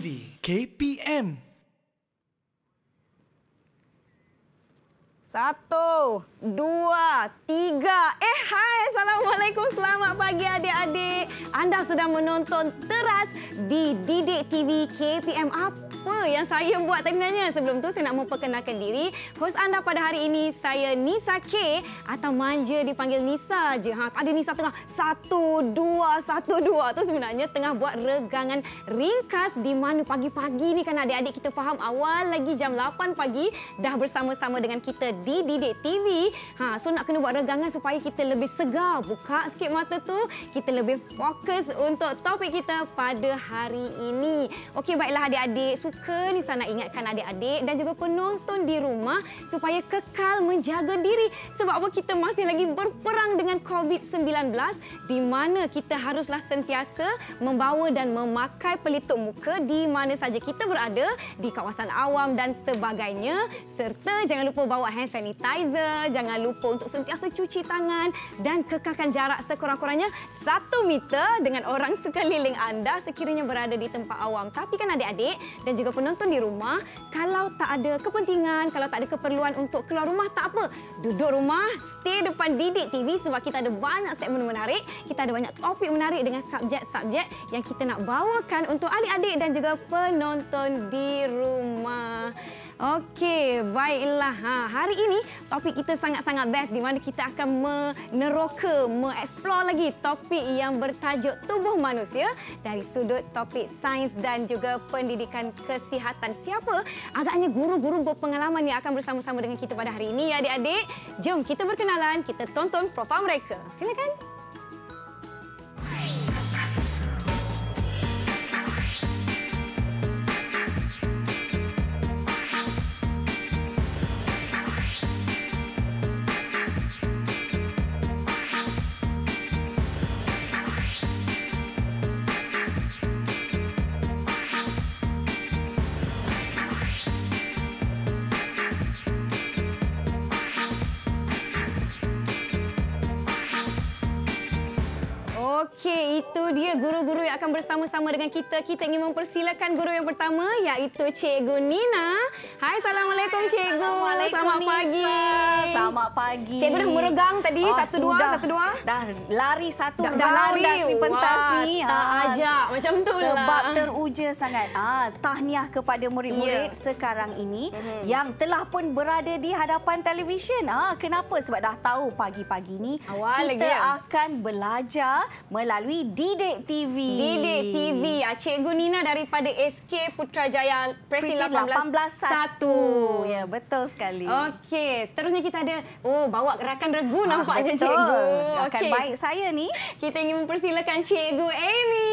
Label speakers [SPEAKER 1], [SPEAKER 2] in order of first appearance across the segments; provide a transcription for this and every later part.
[SPEAKER 1] TV KPM. Satu, dua, tiga.
[SPEAKER 2] Eh, hai. Assalamualaikum. Selamat pagi adik-adik. Anda sedang menonton Teras di Didik TV KPM. Apa? apa yang saya buat tengahnya. Sebelum tu saya nak memperkenalkan diri. Host anda pada hari ini saya Nisa K atau manja dipanggil Nisa je. Ha, ada Nisa tengah satu, dua, satu, dua. Tu sebenarnya tengah buat regangan ringkas di mana pagi-pagi ni kan adik-adik kita faham awal lagi jam 8 pagi dah bersama-sama dengan kita di Didik TV. Ha, so nak kena buat regangan supaya kita lebih segar. Buka sikit mata tu, kita lebih fokus untuk topik kita pada hari ini. Okey baiklah adik-adik, suka ni saya nak ingatkan adik-adik dan juga penonton di rumah supaya kekal menjaga diri sebab apa kita masih lagi berperang dengan COVID-19 di mana kita haruslah sentiasa membawa dan memakai pelitup muka di mana saja kita berada di kawasan awam dan sebagainya serta jangan lupa bawa hand sanitizer, jangan lupa untuk sentiasa cuci tangan dan kekalkan jarak sekurang-kurangnya satu meter dengan orang sekeliling anda sekiranya berada di tempat awam. Tapi kan adik-adik dan juga juga penonton di rumah. Kalau tak ada kepentingan, kalau tak ada keperluan untuk keluar rumah, tak apa. Duduk rumah, stay depan Didik TV sebab kita ada banyak segmen menarik. Kita ada banyak topik menarik dengan subjek-subjek yang kita nak bawakan untuk adik-adik dan juga penonton di rumah. Okey, baiklah. Ha, hari ini topik kita sangat-sangat best di mana kita akan meneroka, mengeksplor lagi topik yang bertajuk tubuh manusia dari sudut topik sains dan juga pendidikan kesihatan. Siapa agaknya guru-guru berpengalaman yang akan bersama-sama dengan kita pada hari ini ya adik-adik? Jom kita berkenalan, kita tonton profil mereka. Silakan. Silakan. akan bersama-sama dengan kita. Kita ingin mempersilakan guru yang pertama iaitu Cikgu Nina. Hai, Assalamualaikum Hai, Cikgu. Assalamualaikum, Selamat Nisa. pagi. Selamat pagi. Cikgu dah meregang tadi, oh, satu sudah. dua, satu dua. Dah
[SPEAKER 3] lari satu dah, dah lari. dah sweep pentas Wah, ni. Tak ha. ajak, macam tu lah. Sebab teruja sangat. Ah, ha, tahniah kepada murid-murid yeah. sekarang ini mm-hmm. yang telah pun berada di hadapan televisyen. Ah, ha, kenapa? Sebab dah tahu pagi-pagi ini
[SPEAKER 2] kita ya. akan belajar melalui Didik TV. Didik Didik TV. Ah, cikgu Nina daripada SK Putrajaya Presi 181. 18 ya, betul sekali. Okey, seterusnya kita ada oh bawa rakan regu ah, nampaknya betul. cikgu. Rakan baik saya ni. Kita ingin mempersilakan cikgu Amy.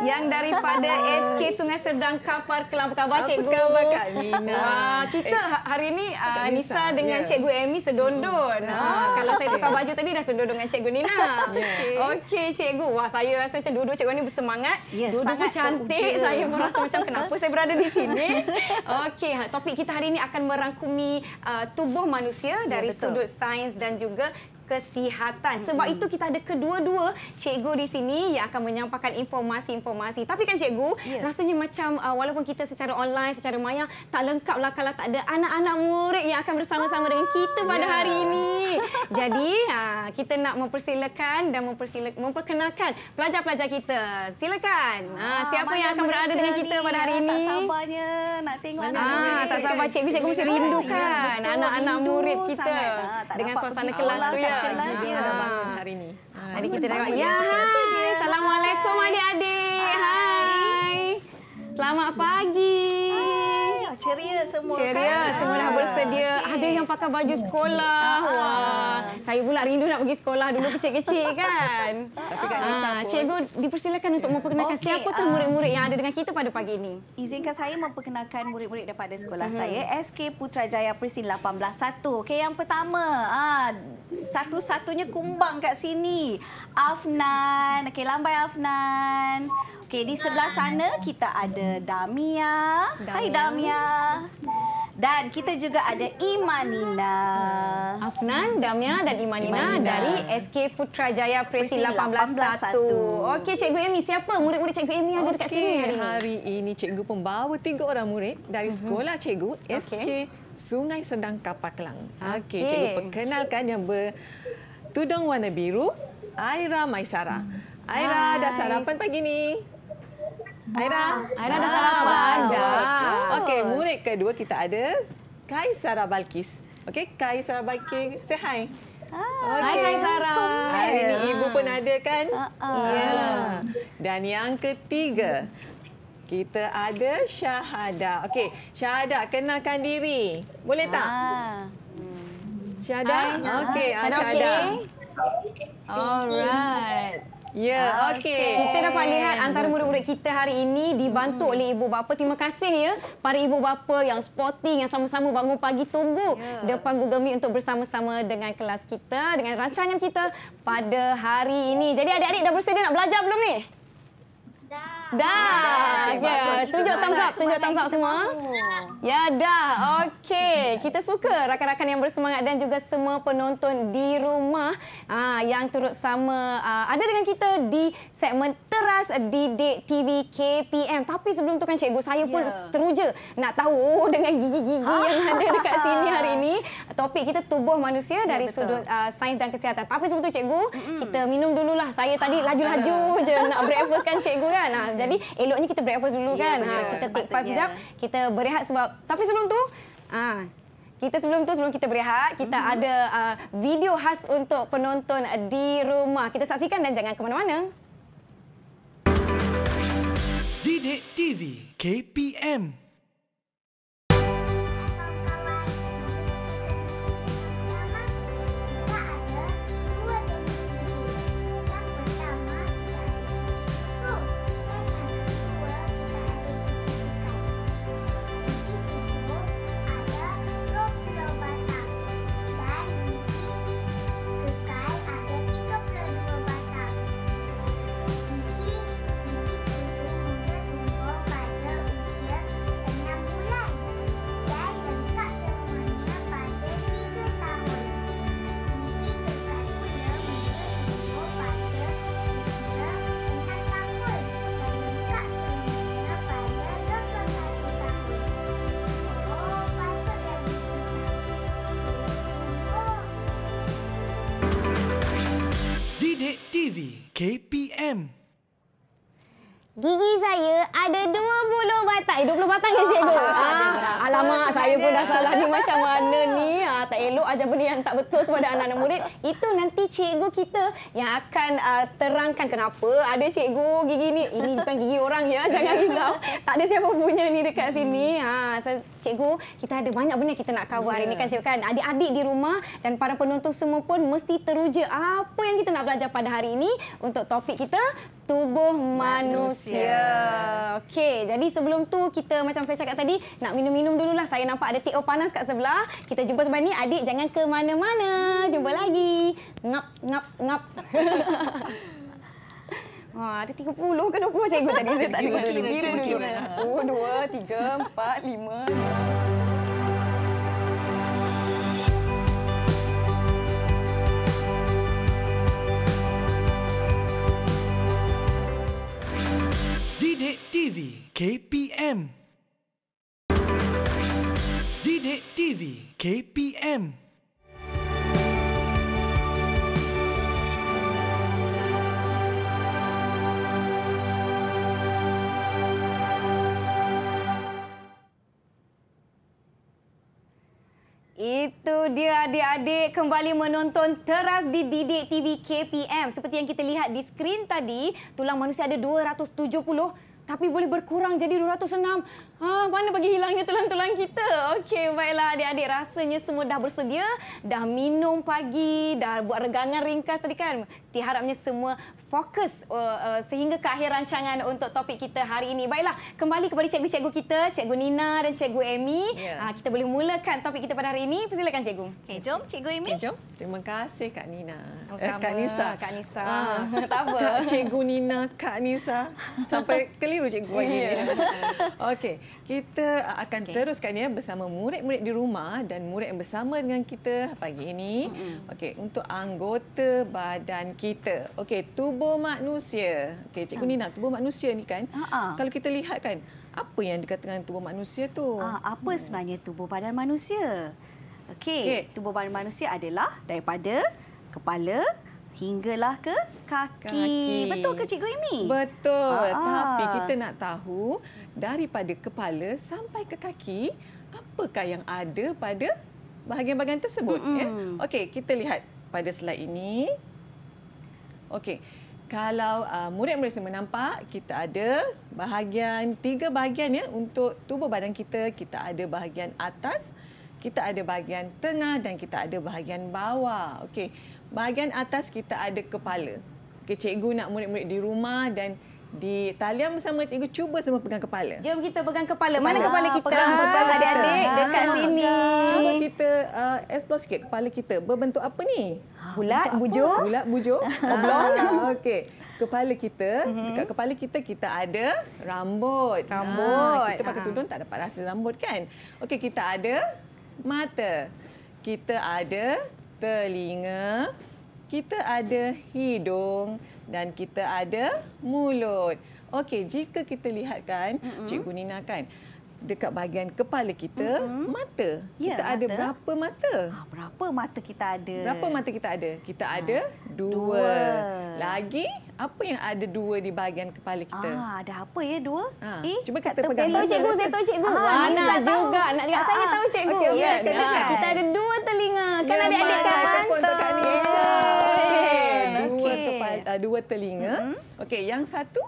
[SPEAKER 2] Ya. Yang daripada SK Sungai Serdang Kapar Kelam. Apa khabar, Cikgu? Apa khabar, Kak Nina? Wah, kita eh, ha-, hari ini uh, ah, Nisa dengan yeah. Cikgu Amy sedondon. Hmm. Ah, kalau saya tukar baju tadi, dah sedondon dengan Cikgu Nina. Yeah. Okey, Cikgu. Wah, saya rasa macam duduk Cikgu Nina ni bersemangat. Yes, ya, Dua-dua pun cantik. Teruja. Saya merasa macam kenapa saya berada di sini. Okey, ha, topik kita hari ini akan merangkumi uh, tubuh manusia ya, dari ya, sudut sains dan juga kesihatan. Sebab hmm itu kita ada kedua-dua cikgu di sini yang akan menyampaikan informasi-informasi. Tapi kan cikgu, yeah. rasanya macam uh, walaupun kita secara online, secara maya, tak lengkaplah kalau tak ada anak-anak murid yang akan bersama-sama ah, dengan kita pada yeah. hari ini. Jadi, uh, kita nak mempersilakan dan mempersilak- memperkenalkan pelajar-pelajar kita. Silakan. Ah, ah siapa yang akan berada dengan kita pada hari ini? Tak sabarnya
[SPEAKER 3] nak tengok anak ah, murid. Tak sabar,
[SPEAKER 2] cikgu-cikgu kan? ya, mesti ya. rindukan ya, anak-anak murid kita ah, dengan suasana kelas tu ya. Kan? kelas ya.
[SPEAKER 4] hari ini. Mari ah, kita tengok. Ya, Assalamualaikum adik-adik. Hai.
[SPEAKER 2] Selamat pagi ceria semua ceria, kan. Ceria semua dah ah, bersedia. Okay. Ada yang pakai baju sekolah. Uh, Wah. Ah. Saya pula rindu nak pergi sekolah
[SPEAKER 3] dulu kecil-kecil kan.
[SPEAKER 1] Tapi Kak Nisa ah, uh, Cikgu
[SPEAKER 2] dipersilakan untuk
[SPEAKER 1] memperkenalkan okay, tu murid-murid yang ada
[SPEAKER 2] dengan kita pada pagi ini.
[SPEAKER 3] Izinkan saya memperkenalkan murid-murid daripada sekolah uh mhm. -huh. saya. SK Putrajaya Persin 181. Okey yang pertama. Uh, Satu-satunya kumbang kat sini. Afnan. Okey lambai Afnan. Okey di sebelah sana kita ada Damia. Hai Damia. Dan
[SPEAKER 2] kita juga ada Imanina. Hmm. Afnan, Damia dan Imanina, Imanina. dari
[SPEAKER 4] SK Putrajaya Presi 18.1. Okey, Cikgu Amy, siapa murid-murid
[SPEAKER 2] Cikgu Amy ada okay. dekat sini hari ini? Hari
[SPEAKER 4] ini Cikgu pun bawa tiga orang murid dari mhm. sekolah Cikgu SK okay. Sungai Sendang Kapak Kelang. Okey, okay. Cikgu perkenalkan yang bertudung warna biru, Aira Maisara. Aira, Hai. dah sarapan pagi ni.
[SPEAKER 1] Aira. Ah. Aira dah sarapan dah. Ya. Okey, murid
[SPEAKER 4] kedua kita ada Kaisara Balkis. Okey, Kaisara Balkis. Say hi.
[SPEAKER 1] Ah. Hai. Okay. Hai, Sara. Hari ini ibu pun ada
[SPEAKER 4] kan? Uh-uh. Ya. Dan yang ketiga, kita ada Syahada. Okey, Syahada kenalkan diri. Boleh tak? Ha. Syahada? Okey, Syahada. Okay.
[SPEAKER 2] Alright.
[SPEAKER 4] Ya, ah, okey. Okay. Kita dapat lihat antara murid-murid
[SPEAKER 2] kita hari ini dibantu hmm. oleh ibu bapa. Terima kasih ya para ibu bapa yang sporting yang sama-sama bangun pagi tunggu ya. depan Google Meet untuk bersama-sama dengan kelas kita, dengan rancangan kita pada hari ini. Jadi adik-adik dah bersedia nak belajar belum ni? Dah. Ya, tunjuk thumbs up, tunjuk thumbs up semua. Ya, dah. Okey, kita suka rakan-rakan yang bersemangat dan juga semua penonton di rumah ah, yang turut sama ah, ada dengan kita di segmen Teras Didik TV KPM. Tapi sebelum tu kan cikgu saya pun ya. teruja nak tahu dengan gigi-gigi yang ada dekat sini hari ini topik kita tubuh manusia ya, dari sudut ah, sains dan kesihatan. Tapi sebelum tu cikgu, kita minum dululah. Saya tadi laju-laju je nak breakfast kan cikgu kan. Jadi eloknya kita break pause dulu ya, kan. Ha, kita sepatutnya. take jam, kita berehat sebab tapi sebelum tu ha, kita sebelum tu sebelum kita berehat, kita mhm. ada ah, video khas untuk penonton di rumah. Kita saksikan dan jangan ke mana-mana.
[SPEAKER 1] Didik TV KPM
[SPEAKER 2] gigi saya ada 20 batang. Eh, 20 batang ke cikgu? Oh, ha. Alamak, saya pun dah salah ni macam mana ni. Ha, tak elok ajar benda yang tak betul kepada anak-anak murid. Itu nanti cikgu kita yang akan uh, terangkan kenapa ada cikgu gigi ni. Ini bukan gigi orang ya, jangan risau. Tak ada siapa punya ni dekat hmm. sini. Ha, so, cikgu, kita ada banyak benda kita nak cover hari ini kan ya. cikgu kan. Adik-adik di rumah dan para penonton semua pun mesti teruja apa yang kita nak belajar pada hari ini untuk topik kita tubuh manusia. manusia. Okey, jadi sebelum tu kita macam saya cakap tadi, nak minum-minum dululah. Saya nampak ada teh panas kat sebelah. Kita jumpa sebab ni adik jangan ke mana-mana. Jumpa lagi. Ngap ngap ngap. Ha, ada tiga puluh ke dua puluh cikgu tadi? Saya tak dengar. Cuba kira, kira. Oh, dua, tiga, empat, lima.
[SPEAKER 1] KPM. Didik TV KPM.
[SPEAKER 2] Itu dia adik-adik kembali menonton teras di Didik TV KPM. Seperti yang kita lihat di skrin tadi, tulang manusia ada 270 tapi boleh berkurang jadi 206. Ha, mana bagi hilangnya tulang-tulang kita? Okey, baiklah adik-adik rasanya semua dah bersedia, dah minum pagi, dah buat regangan ringkas tadi kan. Setiap harapnya semua fokus uh, uh, sehingga ke akhir rancangan untuk topik kita hari ini. Baiklah, kembali kepada cikgu-cikgu kita, cikgu Nina dan cikgu Amy. Yeah. Ya. Uh, kita boleh mulakan topik kita pada hari ini. Persilakan cikgu. Okay, jom cikgu Amy. Okay, jom. Terima kasih Kak Nina. Oh, eh, Kak Nisa. Kak Nisa. Ah. Tak apa. Kak cikgu
[SPEAKER 4] Nina, Kak Nisa. Sampai keliru cikgu lagi. Ya. Yeah. Okey kita akan okay. teruskan ya bersama murid-murid di rumah dan murid yang bersama dengan kita pagi ini. Mm-hmm. Okey, untuk anggota badan kita. Okey, tubuh manusia. Okey, Cikgu uh. Nina, tubuh manusia ni kan. Uh-huh. Kalau kita lihat kan, apa yang dikatakan tubuh manusia tu? Uh, apa hmm. sebenarnya tubuh badan
[SPEAKER 3] manusia? Okey, okay. tubuh badan manusia adalah daripada kepala,
[SPEAKER 4] hinggalah ke kaki. kaki. Betul ke Cikgu ini? Betul. Aa. Ah. Tapi kita nak tahu daripada kepala sampai ke kaki, apakah yang ada pada bahagian-bahagian tersebut? Mm -mm. ya? Okey, kita lihat pada slide ini. Okey, kalau uh, murid merasa menampak, kita ada bahagian, tiga bahagian ya untuk tubuh badan kita. Kita ada bahagian atas, kita ada bahagian tengah dan kita ada bahagian bawah. Okey bahagian atas kita ada kepala. Okay, cikgu nak murid-murid di rumah dan di talian bersama cikgu cuba semua pegang kepala. Jom kita pegang kepala. kepala. Mana kepala kita? Pegang-pegang ah, adik-adik ha, dekat sama. sini. Cuba kita uh, explore sikit kepala kita. Berbentuk apa ni? Ah, bulat, bujur. Bulat, bujur. Oblong. Okey. Kepala kita, mhm. dekat kepala kita kita ada rambut. Rambut. Ha, kita pakai tudung tak dapat rasa rambut kan? Okey, kita ada mata. Kita ada telinga, kita ada hidung dan kita ada mulut. Okey, jika kita lihatkan mm-hmm. Cikgu Nina kan, dekat bahagian kepala kita mm -hmm. mata. Ya, kita mata. ada berapa mata? Ha, berapa mata kita ada? Berapa mata kita ada? Kita ha, ada dua. dua. Lagi apa yang ada dua di bahagian kepala kita? ha, ada apa ya dua? Ha. Eh, cuba kita pegang. Saya saya tahu cikgu. Ha, Anissa nak juga nak dekat saya tahu cikgu.
[SPEAKER 2] Okay, okay, yes, kan, kan. Kita ada
[SPEAKER 4] dua telinga. Kan ada adik kan? Ya, untuk Kak Anissa. Dua, dua telinga. Mm -hmm. Okey, yang satu?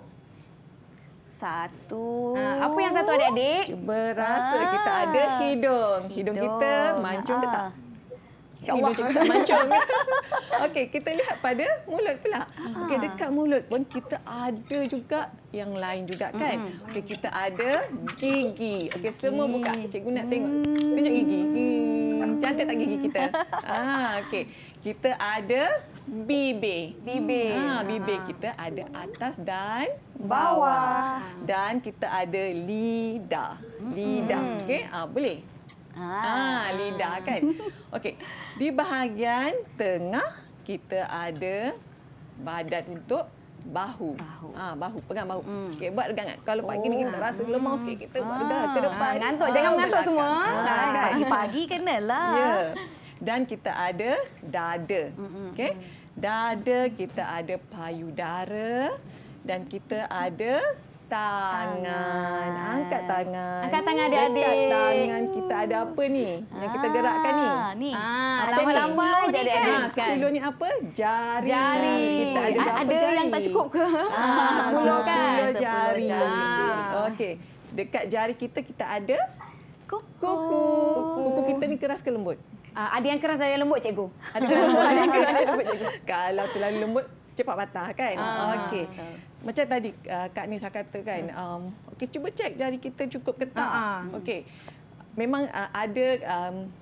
[SPEAKER 4] Satu. Ha, apa yang satu adik-adik? Cuba rasa ha. kita ah. ada hidung. Hidung, hidung kita mancung ha. ke tak? Ah. Hidung kita mancung. Okey, kita lihat pada mulut pula. Ha. Okay, dekat mulut pun kita ada juga yang lain juga kan? Hmm. Okay, kita ada gigi. Okay, semua buka. Cikgu nak tengok. Hmm. Tunjuk gigi. Hmm. Cantik tak gigi kita? Ha, okay. Kita ada BB. BB. Ha, ah, BB ah. kita ada atas dan bawah. Dan kita ada lidah. Lidah. Okey, ha, boleh? Ah, ha, lidah kan? Okey, di bahagian tengah kita ada badan untuk bahu. ah Ha, bahu. Pegang bahu. Hmm. Okay, buat regangan. Kan? Kalau pagi oh. ni kita oh. rasa lemah sikit, kita ha. buat regangan ke depan. Ha, ngantuk. Jangan ha, mengantuk semua. Ha. Pagi-pagi kenalah. Ya. Yeah. Dan kita ada dada. Okey dada, kita ada payudara dan kita ada tangan. tangan. Angkat tangan. Angkat tangan adik Angkat tangan kita ada apa ni? Yang kita ah, gerakkan ni.
[SPEAKER 2] Ni. Ah,
[SPEAKER 3] ah, Lama-lama je adik-adik. Kan? Sepuluh ni
[SPEAKER 4] apa? Jari. Jari. Kita ada berapa ada jari? yang tak cukup ke? Sepuluh kan? Sepuluh jari. jari. Okey. Dekat jari kita, kita ada? Kuku. Kuku. Kuku kita ni keras ke lembut? Uh, ada yang keras ada yang lembut cikgu. Ada yang lembut ada yang keras ada lembut cikgu. Kalau terlalu lembut cepat patah kan. Uh, okey. Uh. Macam tadi uh, Kak Nisa kata kan hmm. um okey cuba cek dari kita cukup ketat. Uh, uh. Okey. Memang uh, ada um,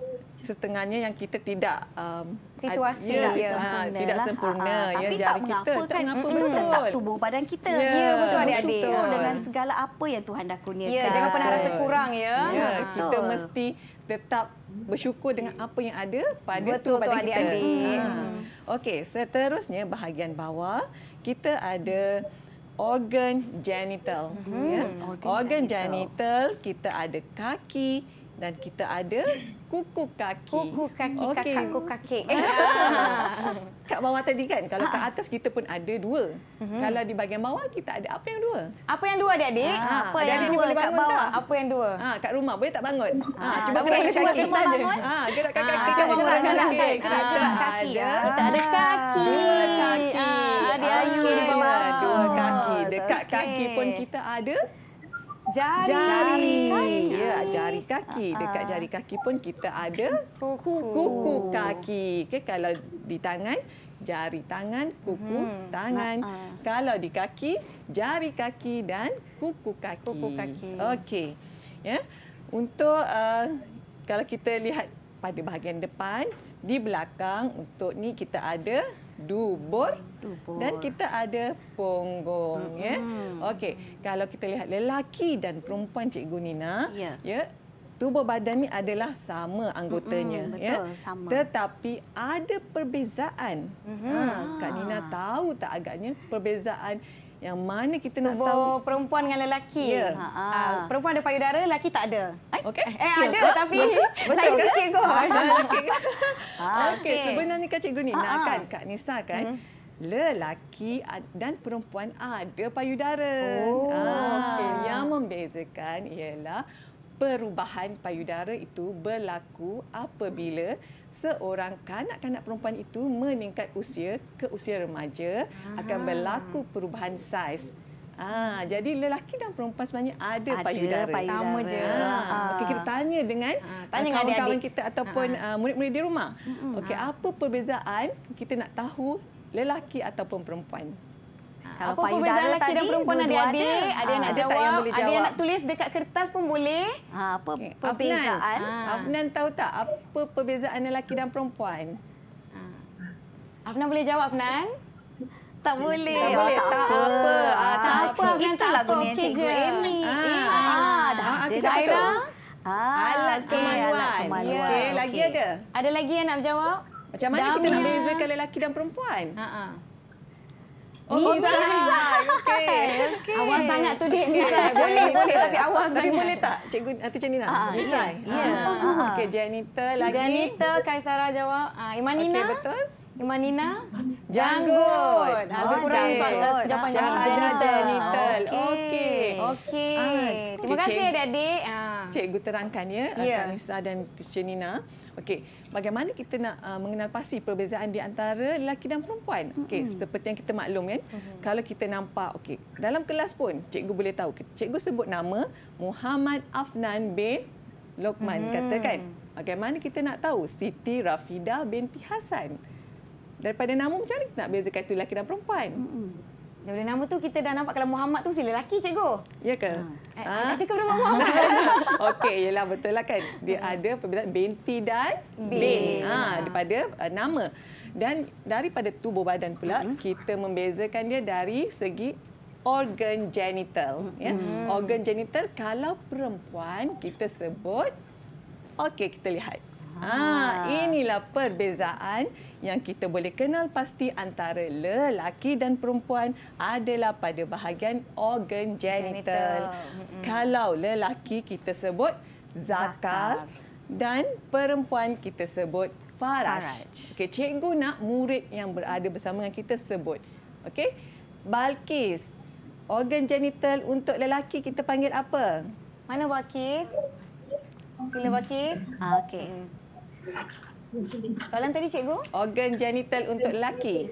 [SPEAKER 4] setengahnya yang kita tidak um, situasi ya, ya, ah, ha, ha. sempurna ha, tidak sempurna lah. ha, ya, tapi jari tak kita mengapa kan? Betul tetap tubuh badan kita ya, ya betul adik -adik. bersyukur ya. dengan segala apa yang Tuhan dah kurniakan ya, jangan pernah rasa kurang ya, ya betul. kita mesti tetap bersyukur dengan apa yang ada pada betul, tubuh badan kita ah. hmm. okey seterusnya bahagian bawah kita ada organ genital hmm. ya. organ, organ genital. genital kita ada kaki dan kita ada kuku kaki. Kuku kaki, okay. kakak kuku kaki. Kak bawah tadi kan, kalau kat atas kita pun ada dua. Mm-hmm. Kalau di bahagian bawah kita ada apa yang dua?
[SPEAKER 2] Apa yang dua adik-adik? Ha, apa adik yang dua kat bawah? Tak?
[SPEAKER 4] Apa yang dua? Ha, kat rumah boleh tak bangun? Ha, ha, cuba gerak kaki. Cuba Ha, gerak kaki. Ha, gerak kaki. Gerak kaki. kaki. Ha, kita ada kaki. Ha, ada kaki. ada ayu di bawah. Dua kaki. Dekat kaki pun kita ada jari. jari. kaki. Ya, jari kaki. Dekat jari ah. kaki pun kita ada kuku, kuku kaki. Okay, kalau di tangan, jari tangan, kuku hmm. tangan. uh Kalau di kaki, jari kaki dan kuku kaki. Kuku kaki. Okey. Ya. Untuk uh, kalau kita lihat pada bahagian depan, di belakang untuk ni kita ada dubur, dan kita ada punggung mm -hmm. ya. Okey, kalau kita lihat lelaki dan perempuan Cikgu Nina, yeah. ya. Tubuh badan ini adalah sama anggotanya mm -hmm, ya. sama. Tetapi ada perbezaan. Mm -hmm. Ha, Kak Nina ah. tahu tak agaknya perbezaan yang mana kita tubuh tahu tubuh perempuan dengan lelaki. Ya. Ha, ha. Ha, perempuan ada payudara, lelaki tak ada. Eh, okey. Eh, eh ada ke? tapi ya
[SPEAKER 3] betul ke ya? kot.
[SPEAKER 2] Okey.
[SPEAKER 3] Okey, sebenarnya
[SPEAKER 4] Kak Cikgu Nina ha, kan Kak Nisa kan. Mm -hmm lelaki dan perempuan ada payudara. Oh, ah, okay. Yang membezakan ialah perubahan payudara itu berlaku apabila seorang kanak-kanak perempuan itu meningkat usia ke usia remaja Aha. akan berlaku perubahan saiz. Ah, jadi lelaki dan perempuan sebenarnya ada, ada payudara. payudara sama je. Ah. ah okay, kita ah. tanya dengan ah, ah kawan-kawan adik kita ataupun ah. uh, murid-murid di rumah. okay, ah. apa perbezaan? Kita nak tahu lelaki ataupun perempuan.
[SPEAKER 2] Ha, Kalau apa perbezaan lelaki tadi, dan perempuan dua, adik-adik? Ada, ah, ada yang nak
[SPEAKER 4] jawab, yang jawab, ada yang nak tulis dekat kertas pun boleh. Ha, apa perbezaan? Ha. Afnan, ha. tahu tak apa perbezaan lelaki dan perempuan? Ha. Afnan boleh jawab, Afnan? Tak boleh. Tak, ah, boleh. tak, tak apa. apa. Ah, tak, tak apa. apa. Itu lagu ni Cikgu
[SPEAKER 3] Amy. Ah. Eh, ah. Ah. Dah ada ah. Aira. Ah.
[SPEAKER 4] Alat kemaluan. Alat kemaluan. Okay. Okay. Lagi ada? Ada lagi yang nak jawab? Macam mana Damia. kita nak bezakan lelaki dan perempuan? Ha -ha. Oh, Misai. Misai. Okay. okay. Awas sangat tu, Dik.
[SPEAKER 2] Misai. Boleh, boleh. Tapi awas sangat. Tapi boleh tak?
[SPEAKER 4] Cikgu, nanti macam ni nak? Uh,
[SPEAKER 1] Ya. Yeah. Uh ah, -huh. Ah, okay,
[SPEAKER 2] janitor lagi. Janitor, Kaisara jawab. Uh, Imanina. Okay, betul. Imanina
[SPEAKER 4] janggut. Ada kurang sekejap panjang janitor. Okey. Ah, okey. Terima kasih adik-adik. Ah. Cikgu terangkan ya Anissa ya. dan Teacher Nina. Okey, bagaimana kita nak uh, mengenal pasti perbezaan di antara lelaki dan perempuan? Okey, mm -hmm. seperti yang kita maklum kan. Mm -hmm. Kalau kita nampak okey, dalam kelas pun cikgu boleh tahu. Cikgu sebut nama Muhammad Afnan bin Lokman mm -hmm. katakan. Bagaimana kita nak tahu Siti Rafida binti Hasan? daripada nama macam mana kita nak bezakan itu lelaki dan perempuan? Mm-hmm. Daripada nama tu kita dah nampak kalau Muhammad tu si lelaki cikgu. Ya ke? Ha. Eh, ha? Ada ke nama Muhammad? Okey, yalah betul lah kan. Dia mm. ada perbezaan binti dan bin. bin. Ha, ah. daripada uh, nama. Dan daripada tubuh badan pula, hmm kita membezakan dia dari segi organ genital. hmm Ya. Organ genital kalau perempuan kita sebut Okey, kita lihat. Ah, inilah perbezaan yang kita boleh kenal pasti antara lelaki dan perempuan adalah pada bahagian organ genital. Kalau lelaki kita sebut zakar dan perempuan kita sebut faraj. Okay, cikgu nak murid yang berada bersama dengan kita sebut. okay? Balkis. Organ genital untuk lelaki kita panggil apa? Mana Balkis? Sila Balkis. Ah, okay. Soalan tadi cikgu? Organ genital untuk lelaki.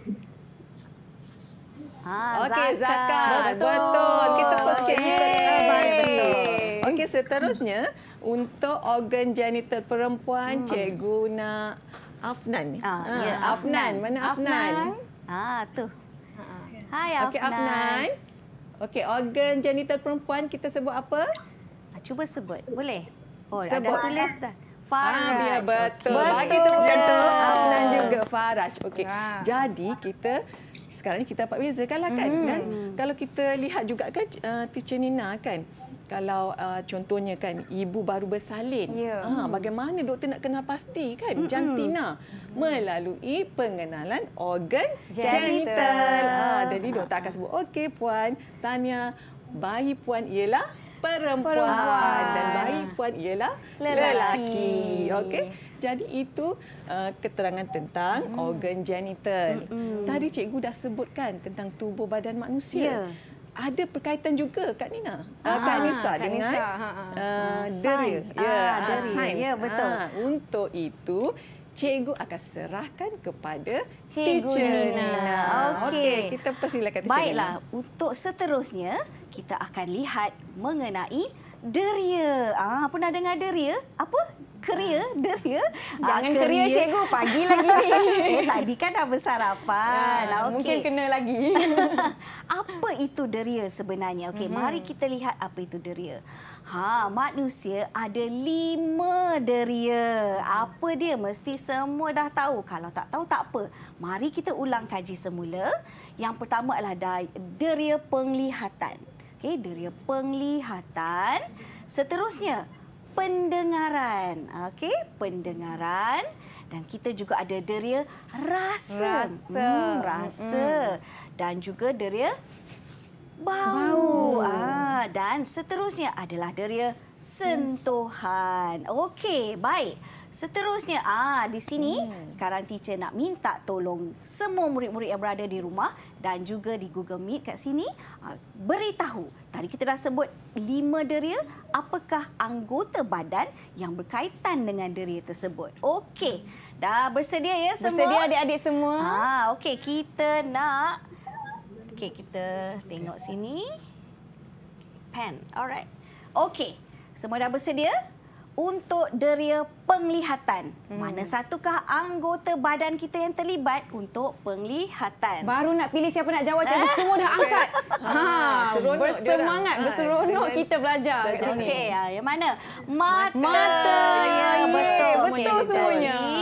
[SPEAKER 4] Ah, Okey, zakat. Betul. Betul. Kita tepuk sikit. Okey, seterusnya, untuk organ genital perempuan, hmm. cikgu nak Afnan. Ah, ah, ya, Afnan. Afnan. Mana Afnan? Afnan. Ah, tu. Hai, Afnan. Okey, Afnan. Okey, organ genital perempuan kita sebut apa? Ah, cuba sebut. Boleh? Oh, sebut. ada tulis dah. Farah. Ah, ya, betul. Okay. Bagi tepukan tu. Afnan juga Farah. Okey. Ah. Jadi kita sekarang ni kita dapat bezakan lah kan. Mm. kan? Kalau kita lihat juga kan uh, teacher Nina kan. Kalau uh, contohnya kan ibu baru bersalin. Yeah. Ya. Ha, bagaimana doktor nak kenal pasti kan mm -mm. jantina melalui pengenalan organ genital. Ha, ah, jadi doktor akan sebut okey puan Tania bayi puan ialah perempuan, perempuan. dan bayi puan ialah lelaki. lelaki. Okey. Jadi itu uh, keterangan tentang hmm. organ genital. Hmm, hmm. Tadi cikgu dah sebutkan tentang tubuh badan manusia. Ya. Ada perkaitan juga Kak Nina. Ha, Kak Nisa Kak dengan ha, ha, ha. uh, Deris. ya, yeah. ah, ah ya, betul. Ha, untuk itu Cikgu akan serahkan kepada Cikgu teacher. Nina. Okey, okay, kita persilakan teacher. Baiklah, Nina. untuk seterusnya kita akan lihat
[SPEAKER 3] mengenai deria. Ah, ha, pernah dengar deria? Apa? Keria, deria. Ah, Jangan ha, keria. keria, cikgu. Pagi lagi ni. eh, tadi kan dah bersarapan. Ya, ah, okay. Mungkin kena lagi. apa itu deria sebenarnya? Okey, mm-hmm. mari kita lihat apa itu deria. Ha, manusia ada lima deria. Apa dia? Mesti semua dah tahu. Kalau tak tahu, tak apa. Mari kita ulang kaji semula. Yang pertama adalah deria penglihatan. Okey, deria penglihatan. Seterusnya, pendengaran. Okey, pendengaran dan kita juga ada deria rasa. Rasa, hmm, rasa. Mm dan juga deria bau. bau. Ah, dan seterusnya adalah deria sentuhan. Mm. Okey, baik. Seterusnya ah di sini mm. sekarang teacher nak minta tolong semua murid-murid yang berada di rumah dan juga di Google Meet kat sini uh, beritahu tadi kita dah sebut lima deria apakah anggota badan yang berkaitan dengan deria tersebut okey dah bersedia ya semua bersedia adik-adik semua Ah, okey kita nak okey kita tengok sini pen alright okey semua dah bersedia untuk deria
[SPEAKER 2] penglihatan.
[SPEAKER 3] Hmm. Mana satukah anggota badan kita yang terlibat untuk penglihatan? Baru nak pilih siapa nak jawab, cikgu semua dah angkat.
[SPEAKER 2] ha, ah, bersemangat, berseronok ah, kita belajar. Okey, ah,
[SPEAKER 3] yang mana? Mata. Mata. Ya, ya betul. Betul semuanya. Jadi,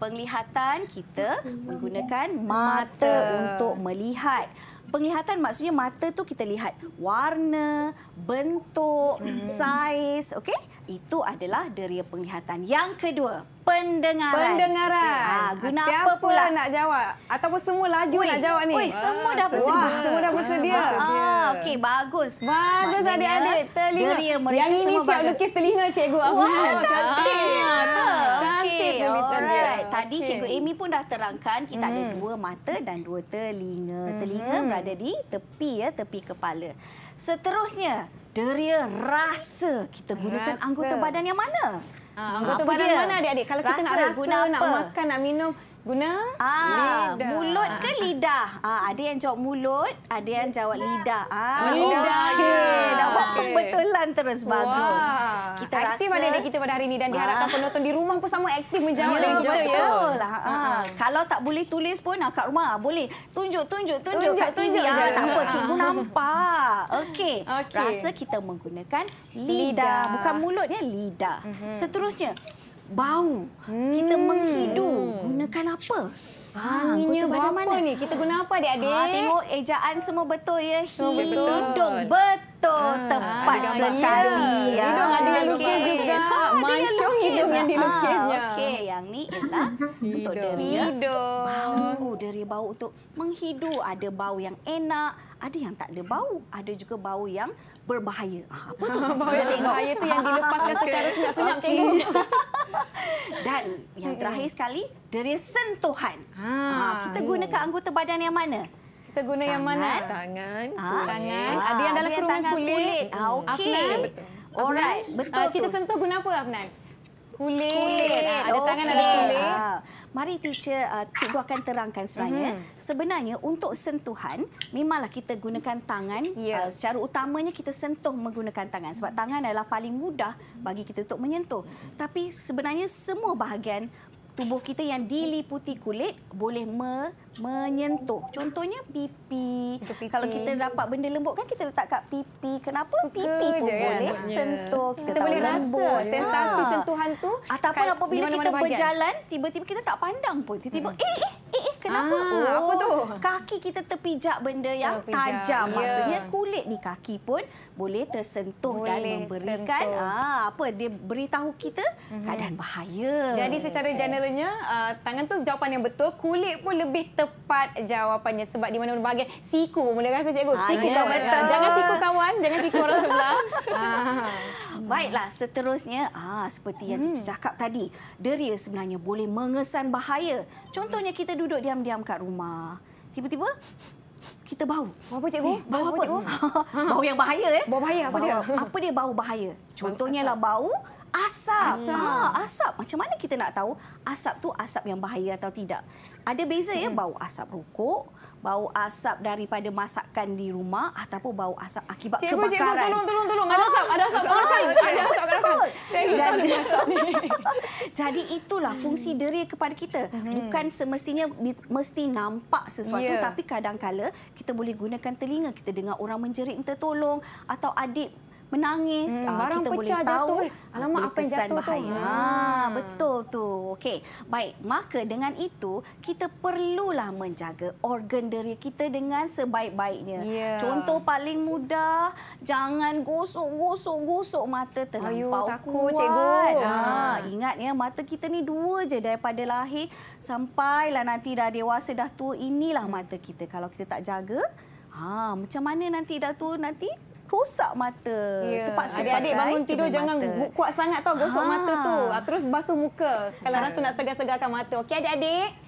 [SPEAKER 3] penglihatan kita menggunakan mata, mata. untuk melihat. Penglihatan maksudnya mata tu kita lihat warna, bentuk, hmm. saiz, okey? Itu adalah deria penglihatan. Yang kedua, pendengaran. Pendengaran. Ha, guna ah, Siapa apa pula? nak jawab? Ataupun semua laju ui, nak jawab ni? Ui, semua dah ah, bersedia. Wah, semua dah bersedia. Ah, Okey, bagus. Bagus adik-adik. Telinga. Deria mereka Yang ini siap bagus. lukis
[SPEAKER 2] telinga cikgu. Wah, cantik. Ah, cantik. Okay, alright. Tadi okay. cikgu Amy
[SPEAKER 3] pun dah terangkan kita hmm. ada dua mata dan dua telinga. Hmm. Telinga berada di tepi ya, tepi kepala. Seterusnya, deria rasa. Kita gunakan rasa. anggota badan yang mana?
[SPEAKER 2] Ha, anggota badan mana adik-adik? Kalau kita nak rasa, guna, nak makan,
[SPEAKER 3] nak minum, Guna? Ah, lidah. mulut ke lidah? Ah, ada yang jawab mulut, ada yang jawab lidah. Ah, lidah. Oh, okey, dah buat pembetulan terus Wah. bagus. Kita aktif rasa aktif kita pada hari ini dan diharapkan ah. penonton di rumah pun sama aktif menjawab yeah, dengan kita. Ya. Betul. lah Ah, uh kalau tak boleh tulis pun ah, kat rumah ah, boleh. Tunjuk, tunjuk, tunjuk, tunjuk kat tunjuk Ah, tak apa, cikgu uh nampak. Okey. Okay. Rasa kita menggunakan lidah. lidah. Bukan mulut ya, lidah. Uh-huh. Seterusnya, bau. Hmm. Kita menghidu gunakan apa? Bunginya ha, ah, buat mana ni? Kita guna apa dia? adik Ha, tengok ejaan semua betul ya. Semua betul. Hidung betul. Ha, tepat ha, sekali. Ya. Hidung ada yang lukis okay. juga. Ha, Mancung hidung yang ah, dilukisnya. Ha, Okey, yang ni ialah untuk deria. Hidung. Bau. Deria bau untuk menghidu. Ada bau yang enak. Ada yang tak ada bau. Ada juga bau yang berbahaya.
[SPEAKER 2] Apa tu? Bau yang berbahaya tu yang dilepaskan secara senyap-senyap. Okay.
[SPEAKER 3] Dan yang terakhir sekali, dari sentuhan. Ha. Ha, kita gunakan anggota badan yang
[SPEAKER 2] mana? Kita guna tangan. yang mana? Tangan. Ha. Tangan. Ha. Ah, ada yang dalam Ada yang kerungan kulit. kulit. Betul.
[SPEAKER 3] Okey. Alright, betul uh, Kita tu. sentuh
[SPEAKER 2] guna apa, Afnan? Kulit.
[SPEAKER 1] kulit.
[SPEAKER 3] ada okay. tangan, ada kulit. Ha. Mari teacher uh, cikgu akan terangkan sebenarnya. Mm-hmm. Sebenarnya untuk sentuhan memanglah kita gunakan tangan yeah. uh, secara utamanya kita sentuh menggunakan tangan sebab mm-hmm. tangan adalah paling mudah bagi kita untuk menyentuh. Mm-hmm. Tapi sebenarnya semua bahagian tubuh kita yang diliputi kulit boleh me- menyentuh. Contohnya pipi. pipi. Kalau kita dapat benda lembut kan kita letak kat pipi. Kenapa Suka pipi pun je, kan? boleh ya. sentuh. Kita, kita boleh lembut. rasa ha. sensasi ha. sentuhan
[SPEAKER 2] tu. Ataupun apabila kita mana -mana berjalan,
[SPEAKER 3] tiba-tiba kita tak pandang pun. Tiba-tiba, hmm. eh, eh, eh, eh, kenapa? Ah, oh, apa tu? Kaki kita terpijak benda yang terpijak. tajam. Maksudnya kulit di kaki pun boleh
[SPEAKER 2] tersentuh boleh dan memberikan sentuh. Ah, apa dia beritahu kita mhm. keadaan bahaya. Jadi secara generalnya ah, tangan tu jawapan yang betul kulit pun lebih ter tepat jawapannya sebab di mana-mana bahagian siku pun boleh rasa cikgu. Siku ah, ya, betul. Ah, jangan siku kawan, jangan siku orang sebelah.
[SPEAKER 3] ah. Baiklah, seterusnya ah seperti yang hmm. dicakap tadi, deria sebenarnya boleh mengesan bahaya. Contohnya kita duduk diam-diam kat rumah, tiba-tiba kita bau. Bau apa cikgu? Eh, bau, apa? Cikgu? Ha. bau yang bahaya eh. Bau bahaya apa dia? Apa dia bau bahaya? Contohnya lah bau asap. Asap. Ha, asap. Macam mana kita nak tahu asap tu asap yang bahaya atau tidak? Ada beza ya hmm. bau asap rokok, bau asap daripada masakan di rumah ataupun bau asap akibat cikgu, kebakaran. Cikgu, tolong, tolong, tolong. Ada asap, ada asap. Ah, ada asap, ada asap. Jadi, itulah fungsi deria kepada kita. Hmm. Bukan semestinya mesti nampak sesuatu yeah. tapi kadang-kala kita boleh gunakan telinga. Kita dengar orang menjerit minta tolong atau adik menangis hmm, ah, barang kita pecah boleh jatuh tahu eh. alamat apa yang jatuh bahaya. tu. Ah. Ha, ah, betul tu. Okey. Baik, maka dengan itu kita perlulah menjaga organ deria kita dengan sebaik-baiknya. Yeah. Contoh paling mudah, jangan gosok-gosok-gosok mata terlalu kuat. Takut cikgu. Ha, ingat ya mata kita ni dua je daripada lahir sampailah nanti dah dewasa dah tua inilah mata kita. Kalau kita tak jaga, ha macam mana nanti dah tu nanti rosak mata. Yeah. Terpaksa adik-adik pakai, bangun tidur jangan mata.
[SPEAKER 2] kuat sangat tau gosok ha. mata tu. Ah, terus basuh muka kalau rasa nak segar-segarkan mata. Okey adik-adik.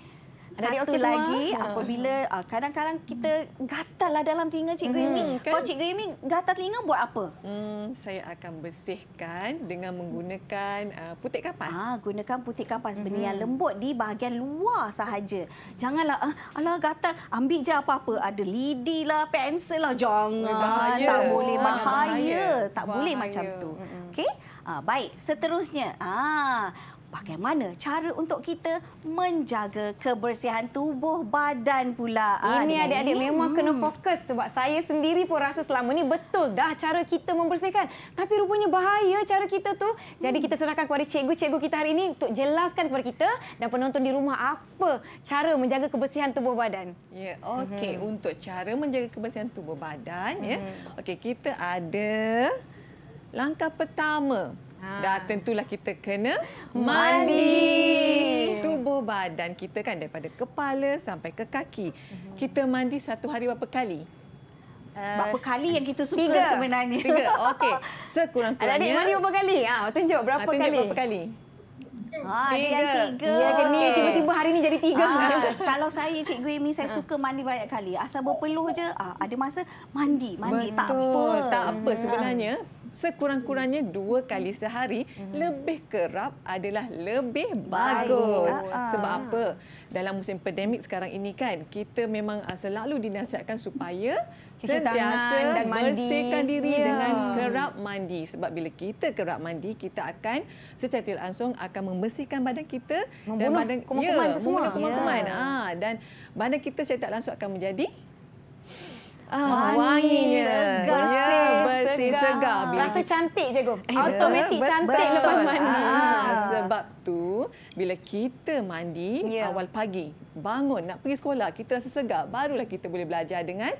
[SPEAKER 2] Satu okay lagi semua? Ha. apabila ah,
[SPEAKER 3] kadang-kadang uh, kita lah dalam telinga cikgu hmm, Iming. Kan? Kalau cikgu
[SPEAKER 4] Iming gatal telinga buat apa? Hmm, saya akan bersihkan dengan menggunakan uh, putik kapas. Ah, gunakan putik
[SPEAKER 3] kapas hmm. benih yang lembut di bahagian luar sahaja. Janganlah uh, alah gatal ambil je apa-apa ada lidi lah, pensel lah jangan. Oh, bahaya. Tak boleh bahaya, bahaya. tak bahaya. boleh macam tu. Hmm, hmm. Okey? Ah, baik, seterusnya. Ah, bagaimana cara untuk kita menjaga kebersihan tubuh badan pula. Ah, ini adik-adik memang hmm. kena
[SPEAKER 2] fokus sebab saya sendiri pun rasa selama ni betul dah cara kita membersihkan. Tapi rupanya bahaya cara kita tu. Jadi hmm. kita serahkan kepada cikgu-cikgu kita hari ini untuk jelaskan kepada kita dan penonton di rumah apa cara menjaga kebersihan tubuh badan.
[SPEAKER 4] Ya, okey. hmm Untuk cara menjaga kebersihan tubuh badan ya. hmm ya. Okey, kita ada langkah pertama ha. Ah. dah tentulah kita kena mandi. mandi tubuh badan kita kan daripada kepala sampai ke kaki. Uh mhm. -huh. Kita mandi satu hari berapa kali? Eh, berapa kali yang kita suka Tiga. sebenarnya? Tiga. Okey. Sekurang-kurangnya. Adik mandi berapa kali? Ha, ah, ha, tunjuk berapa tunjuk kali? berapa kali?
[SPEAKER 1] Ah, tiga. Ya, tiba-tiba hari ini
[SPEAKER 4] jadi tiga. Ha.
[SPEAKER 3] Kalau saya, Cikgu Amy, saya ha. suka mandi banyak kali. Asal berpeluh saja, ha, ada masa mandi. mandi. Betul. Tak apa. Tak apa hmm.
[SPEAKER 4] sebenarnya sekurang-kurangnya dua kali sehari mm-hmm. lebih kerap adalah lebih bagus. bagus. Ah, ah. Sebab apa? Dalam musim pandemik sekarang ini kan kita memang ah, selalu dinasihatkan supaya Cuci sentiasa dan bersihkan diri yeah. dengan kerap mandi. Sebab bila kita kerap mandi, kita akan secara tidak langsung akan membersihkan badan kita. Membunuh dan badan, kuman-kuman ya, semua. Membunuh kuman-kuman. Yeah. Ya. Ha, dan badan kita secara tidak langsung akan menjadi Ah, wangi, wangi ya, segar. Ya, bersih segar. segar. Bila Rasa cantik je, Gom. Eh, Automatik betul. cantik betul. lepas ah, mandi. Ah. Sebab tu bila kita mandi yeah. awal pagi, bangun nak pergi sekolah, kita rasa segar. Barulah kita boleh belajar dengan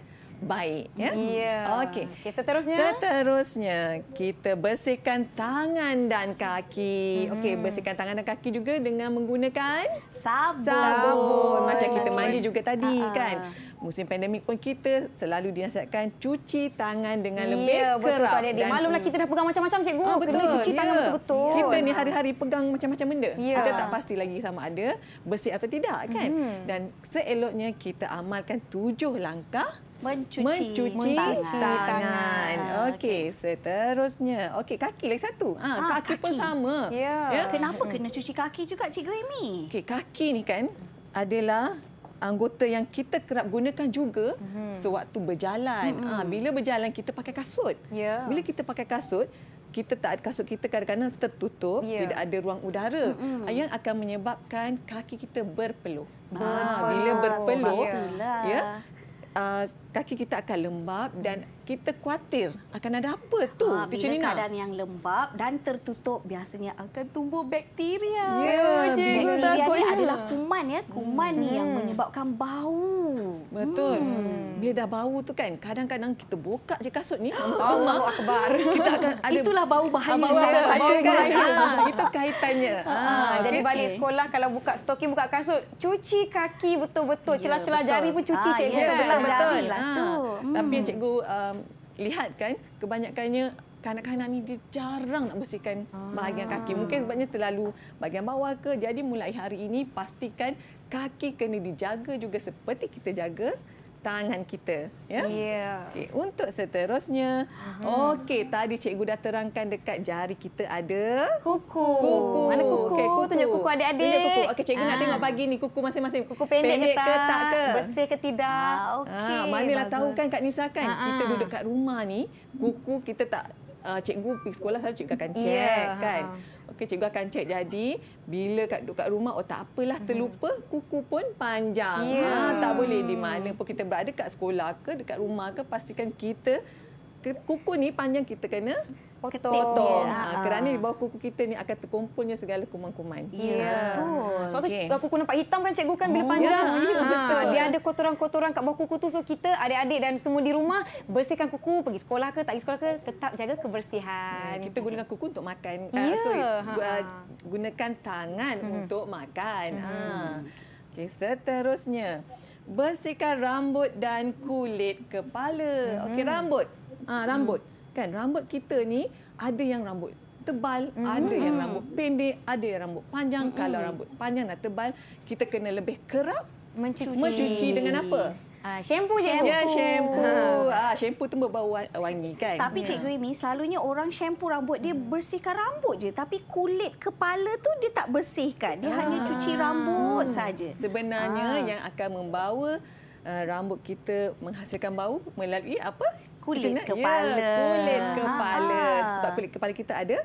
[SPEAKER 4] baik. Ya? Yeah. Okey. Okay, seterusnya? Seterusnya, kita bersihkan tangan dan kaki. Hmm. Okey, bersihkan tangan dan kaki juga dengan menggunakan... Sabun. Sabun. Macam kita mandi juga tadi, uh-uh. kan? musim pandemik pun kita selalu dinasihatkan cuci tangan dengan ya, lebih kerap. Ya, betul. Malumlah kita dah pegang macam-macam, Cikgu. Ah, betul. Kena cuci tangan ya. betul-betul. Kita ni hari-hari pegang macam-macam benda. Ya. Kita tak pasti lagi sama ada bersih atau tidak. kan? Hmm. Dan seeloknya kita amalkan tujuh langkah mencuci, mencuci tangan. tangan. Okey, seterusnya. Okey, kaki lagi satu. Ha, ah, kaki, kaki pun sama. Ya. Ya. Kenapa kena cuci kaki juga, Cikgu Amy? Okey, kaki ni kan adalah anggota yang kita kerap gunakan juga mm-hmm. sewaktu berjalan. Mm-hmm. Ha, bila berjalan kita pakai kasut. Yeah. Bila kita pakai kasut, kita tak kasut kita kadang-kadang tertutup, yeah. tidak ada ruang udara. Mm-hmm. Yang akan menyebabkan kaki kita berpeluh. Ah, bila berpeluh, ya. Yeah. Uh, kaki kita akan lembab dan kita khawatir akan ada apa tu ha, bila Picinina. keadaan yang lembab dan tertutup biasanya akan tumbuh bakteria. Ya,
[SPEAKER 3] bakteria ni adalah kuman ya, kuman hmm. ni yang hmm. menyebabkan bau. Betul.
[SPEAKER 4] Hmm. Bila dah bau tu kan, kadang-kadang kita buka je kasut ni, Oh rumah, oh, akbar. kita akan ada Itulah bau bahaya ah, salah satu ah, Itu kaitannya. Ha, jadi okay. balik sekolah kalau buka stoking, buka kasut, cuci kaki betul-betul. Ya, Celah-celah jari pun cuci ha, cikgu. Ya, kan? celah jari lah. Ah, tu. Hmm. Tapi yang cikgu um, lihat kan, kebanyakannya kanak-kanak ni dia jarang nak bersihkan bahagian ah. kaki. Mungkin sebabnya terlalu bahagian bawah ke. Jadi mulai hari ini pastikan kaki kena dijaga juga seperti kita jaga tangan kita ya. Yeah. Okey, untuk seterusnya. Uh-huh. Okey, tadi cikgu dah terangkan dekat jari kita ada kuku. Kuku. Mana kuku? Okey, kuku tunjuk kuku ada ada. Tunjuk kuku. Okey, cikgu ah. nak tengok pagi ni kuku masing-masing. Kuku pendek, pendek ke, ke tak ke? Bersih ke tidak? Ah, ah okey. Ah, manalah Bagus. tahu kan Kak Nisa kan, uh-huh. kita ah. duduk kat rumah ni, kuku kita tak uh, cikgu pergi sekolah selalu cikgu akan cek yeah. kan. Okey, cikgu akan cek jadi bila kat dekat rumah oh tak apalah terlupa hmm. kuku pun panjang. Yeah. Ha, tak boleh di mana pun kita berada kat sekolah ke dekat rumah ke pastikan kita kuku ni panjang kita kena potong. potong. Yeah. Ha, kerana di bawah kuku kita ni akan terkumpulnya segala kuman-kuman. Ya. Yeah. Betul. Sebab tu kuku nampak hitam kan cikgu kan bila oh, panjang. Oh, yeah. ha, betul. Dia ada kotoran-kotoran kat bawah
[SPEAKER 2] kuku tu. So kita adik-adik dan semua di rumah bersihkan kuku. Pergi sekolah ke tak pergi sekolah ke tetap jaga
[SPEAKER 4] kebersihan. Yeah, kita gunakan kuku untuk makan. Ah, ya. Yeah. Uh, sorry. Ha. ha, ha. Ah, gunakan tangan hmm. untuk makan. Ah. Hmm. Ha. Okay, seterusnya. Bersihkan rambut dan kulit kepala. Hmm. Okey mhm. rambut. Ah ha, rambut kan rambut kita ni ada yang rambut tebal mm -hmm. ada yang mm-hmm. rambut pendek ada yang rambut panjang mm -hmm. kalau rambut panjang dan tebal kita kena lebih kerap mencuci, mencuci dengan apa Uh, shampoo je. Ya, shampoo. Ha. Ah, uh. shampoo tu bau wangi kan. Tapi ya. Cik Grimi, selalunya
[SPEAKER 3] orang shampoo rambut dia bersihkan rambut je, tapi kulit kepala tu dia tak bersihkan. Dia
[SPEAKER 4] uh. hanya cuci ah. rambut saja. Sebenarnya uh. yang akan membawa uh, rambut kita menghasilkan bau melalui apa? kulit Jenat, ya, kepala. Ya, kulit ha, ha. kepala. Ha. Sebab kulit kepala kita ada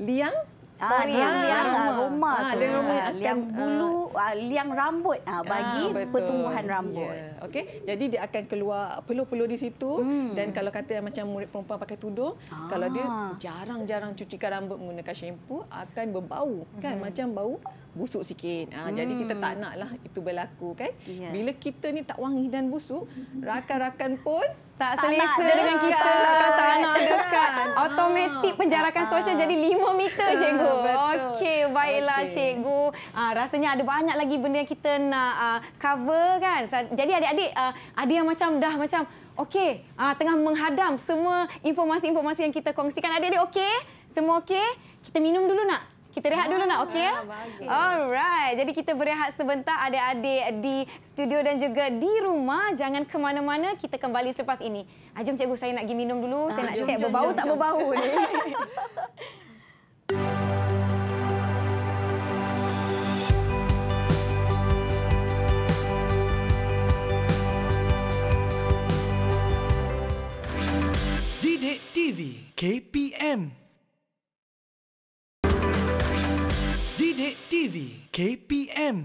[SPEAKER 4] liang
[SPEAKER 3] Ah, liang, liang liang roma ah, ah tu ah, liang,
[SPEAKER 4] akan, ah. bulu ah, liang rambut ah, bagi ah, pertumbuhan ya, rambut yeah. okey jadi dia akan keluar peluh-peluh di situ hmm. dan kalau kata macam murid perempuan pakai tudung ah. kalau dia jarang-jarang cucikan rambut menggunakan shampoo akan berbau kan hmm. macam bau busuk sikit. Ha, hmm. Jadi kita tak hmm. nak lah itu berlaku kan. Yeah. Bila kita ni tak wangi dan busuk, rakan-rakan pun tak, tak dengan kita. Tak nak dekat.
[SPEAKER 2] Otomatik penjarakan ah. sosial jadi 5 meter, ah, cikgu. Okey, baiklah, okay. cikgu. Ha, rasanya ada banyak lagi benda yang kita nak uh, cover kan. Jadi adik-adik, uh, ada yang macam dah macam okey, uh, tengah menghadam semua informasi-informasi yang kita kongsikan. Adik-adik okey? Semua okey? Kita minum dulu nak? Kita rehat dulu nak, okey ya? Ah, Alright, jadi kita berehat sebentar adik-adik di studio dan juga di rumah. Jangan ke mana-mana, kita kembali selepas ini. Ah, jom cikgu, saya nak pergi minum dulu. Saya ah, nak jom, cek berbau jom, tak jom. berbau ni.
[SPEAKER 1] Didik TV KPM KPM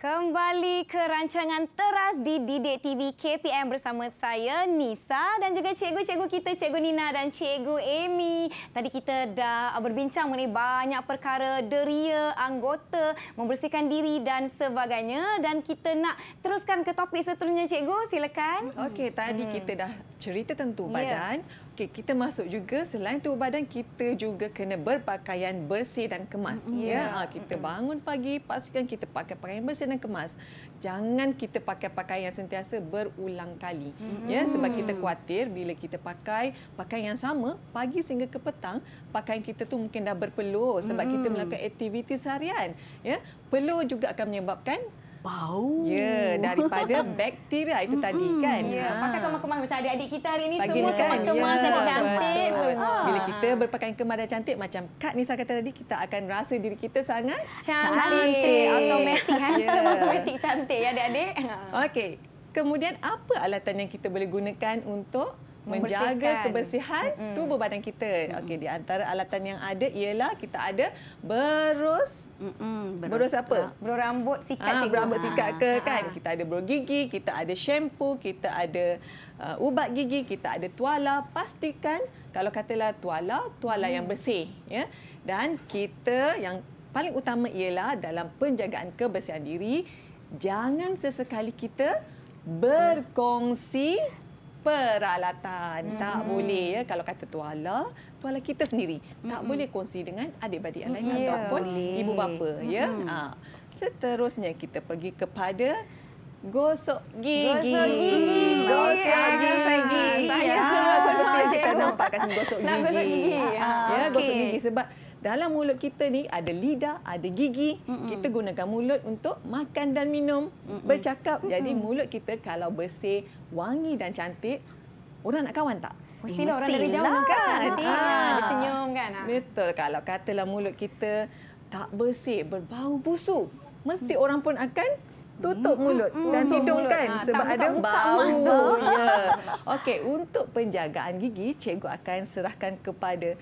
[SPEAKER 2] Kembali ke rancangan teras di Didik TV KPM bersama saya Nisa dan juga cikgu-cikgu kita Cikgu Nina dan Cikgu Amy. Tadi kita dah berbincang mengenai banyak perkara deria anggota membersihkan diri dan sebagainya dan kita nak teruskan ke topik
[SPEAKER 4] seterusnya cikgu silakan. Okey tadi hmm. kita dah cerita tentu ya. badan yeah. Okey, kita masuk juga selain tubuh badan kita juga kena berpakaian bersih dan kemas. Mm-hmm. Ya, yeah. kita bangun pagi pastikan kita pakai pakaian bersih dan kemas. Jangan kita pakai pakaian yang sentiasa berulang kali. Mm-hmm. Ya, sebab kita khuatir bila kita pakai pakaian yang sama pagi sehingga ke petang, pakaian kita tu mungkin dah berpeluh sebab mm-hmm. kita melakukan aktiviti seharian. Ya, peluh juga akan menyebabkan bau. Ya, daripada bakteria itu tadi kan. Ya. Ah. Pakai kemas-kemas macam adik-adik kita hari ini Bagi semua kemas-kemas yang cantik. Kemas. Ah. Bila kita berpakaian kemas dan cantik macam Kak Nisa kata tadi, kita akan rasa diri kita sangat cantik. cantik. Automatik, ya. handsome, yeah. automatik cantik ya adik-adik. Okey, kemudian apa alatan yang kita boleh gunakan untuk menjaga kebersihan mm-hmm. tubuh badan kita. Mm-hmm. Okey, di antara alatan yang ada ialah kita ada berus, mm-hmm. berus, berus apa? Berus rambut sikat. Ah, rambut ah. sikat ke ah, kan? Ah. Kita ada berus gigi, kita ada shampoo, kita ada uh, ubat gigi, kita ada tuala. Pastikan kalau katalah tuala, tuala mm. yang bersih, ya. Dan kita yang paling utama ialah dalam penjagaan kebersihan diri, jangan sesekali kita mm. berkongsi peralatan. Mm-hmm. Tak boleh ya kalau kata tuala, tuala kita sendiri. Mm-hmm. Tak boleh kongsi dengan adik-beradik lain mm-hmm. ataupun yeah. ibu bapa mm-hmm. ya. Ha. Seterusnya kita pergi kepada gosok gigi. Gosok gigi. Hmm, gosok gigi. Gosok gigi. Gosok gigi. Gosok gigi. Banyak ya. semua seperti yang kita nampak kat sini gosok gigi. Nak gosok gigi. Ha, ha. Ah, ya, ya okay. gosok gigi sebab dalam mulut kita ni ada lidah, ada gigi. Mm -mm. Kita gunakan mulut untuk makan dan minum, mm -mm. bercakap. Mm -mm. Jadi mulut kita kalau bersih, wangi dan cantik, orang nak kawan tak? Mesti eh, orang dari jauh kan? Ah. Dia senyum kan? Ah. Betul. Kalau katalah mulut kita tak bersih, berbau busuk, mesti mm. orang pun akan tutup mulut mm. dan hidung kan? Ha, ah, sebab ada bau. Ya. Okey, untuk penjagaan gigi, cikgu akan serahkan kepada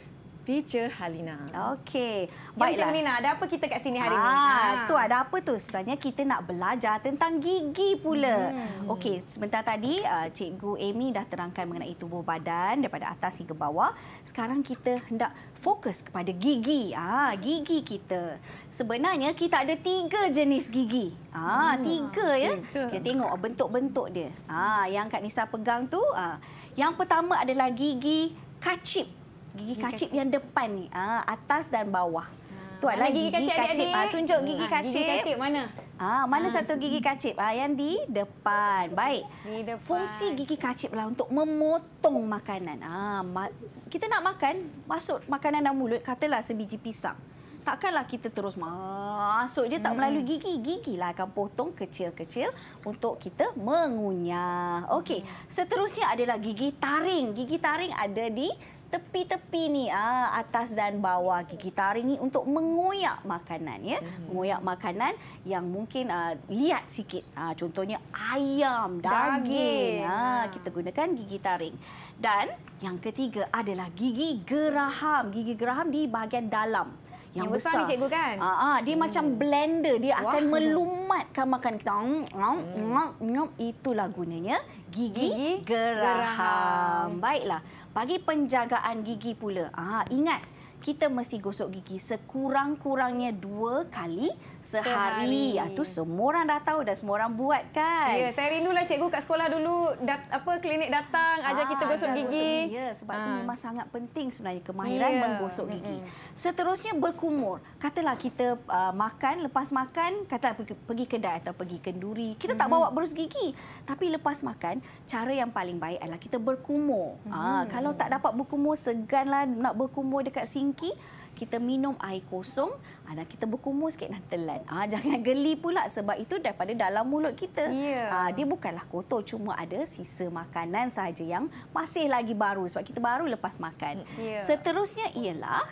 [SPEAKER 4] teacher Halina. Okey. Baiklah. Halina, ada apa kita kat sini hari ini? Ah, ah, tu ada
[SPEAKER 3] apa tu? Sebenarnya kita nak belajar tentang gigi pula. Hmm. Okey, sebentar tadi uh, cikgu Amy dah terangkan mengenai tubuh badan daripada atas hingga bawah. Sekarang kita hendak fokus kepada gigi. Ah, gigi kita. Sebenarnya kita ada tiga jenis gigi. Ah, hmm. tiga ya. Tiga. Kita tengok bentuk-bentuk dia. Ah, yang Kak Nisa pegang tu, ah, yang pertama adalah gigi kacip gigi kacip yang depan ni, ha, atas dan bawah. Ha. Ah. Tu adalah gigi, gigi kacip. Ha, ah, tunjuk gigi kacip. Gigi kacip mana? Ah, ha, mana ha. satu gigi kacip? Ah, ha, yang di depan. Baik. Di depan. Fungsi gigi kacip lah untuk memotong makanan. Ah, ha, ma kita nak makan, masuk makanan dalam mulut, katalah sebiji pisang. Takkanlah kita terus masuk je tak hmm. melalui gigi. gigi lah akan potong kecil-kecil untuk kita mengunyah. Okey, hmm. seterusnya adalah gigi taring. Gigi taring ada di tepi-tepi ni ah atas dan bawah gigi taring ni untuk mengoyak makanan ya hmm mengoyak makanan yang mungkin ah, lihat sikit ah contohnya ayam daging, daging. Ah, ah kita gunakan gigi taring dan yang ketiga adalah gigi geraham gigi geraham di bahagian dalam yang, besar, besar ni cikgu kan ah, ah dia hmm. macam blender dia Wah. akan melumatkan makan kita ngam ngam ngam itulah gunanya gigi, gigi geraham. geraham baiklah bagi penjagaan gigi pula, ah, ingat kita mesti gosok gigi sekurang-kurangnya dua kali sehari. sehari. Itu ah, semua orang dah tahu dan semua orang buat kan. Ya, saya rindu
[SPEAKER 2] lah cikgu kat sekolah dulu. Dat, apa Klinik datang, ajar ha, ah, kita gosok ajar gigi. Gosok, ya, sebab itu ha. Ah. memang
[SPEAKER 3] sangat penting sebenarnya. Kemahiran ya. menggosok gigi. Seterusnya berkumur. Katalah kita uh, makan, lepas makan, katalah pergi, pergi kedai atau pergi kenduri. Kita hmm. tak bawa berus gigi. Tapi lepas makan, cara yang paling baik adalah kita berkumur. Hmm. Ha, kalau tak dapat berkumur, seganlah nak berkumur dekat sinki kita minum air kosong ah, anak kita berkumur sikit dan telan. Ha, jangan geli pula sebab itu daripada dalam mulut kita. Yeah. Ya. Ha, dia bukanlah kotor cuma ada sisa makanan sahaja yang masih lagi baru sebab kita baru lepas makan. Yeah. Seterusnya ialah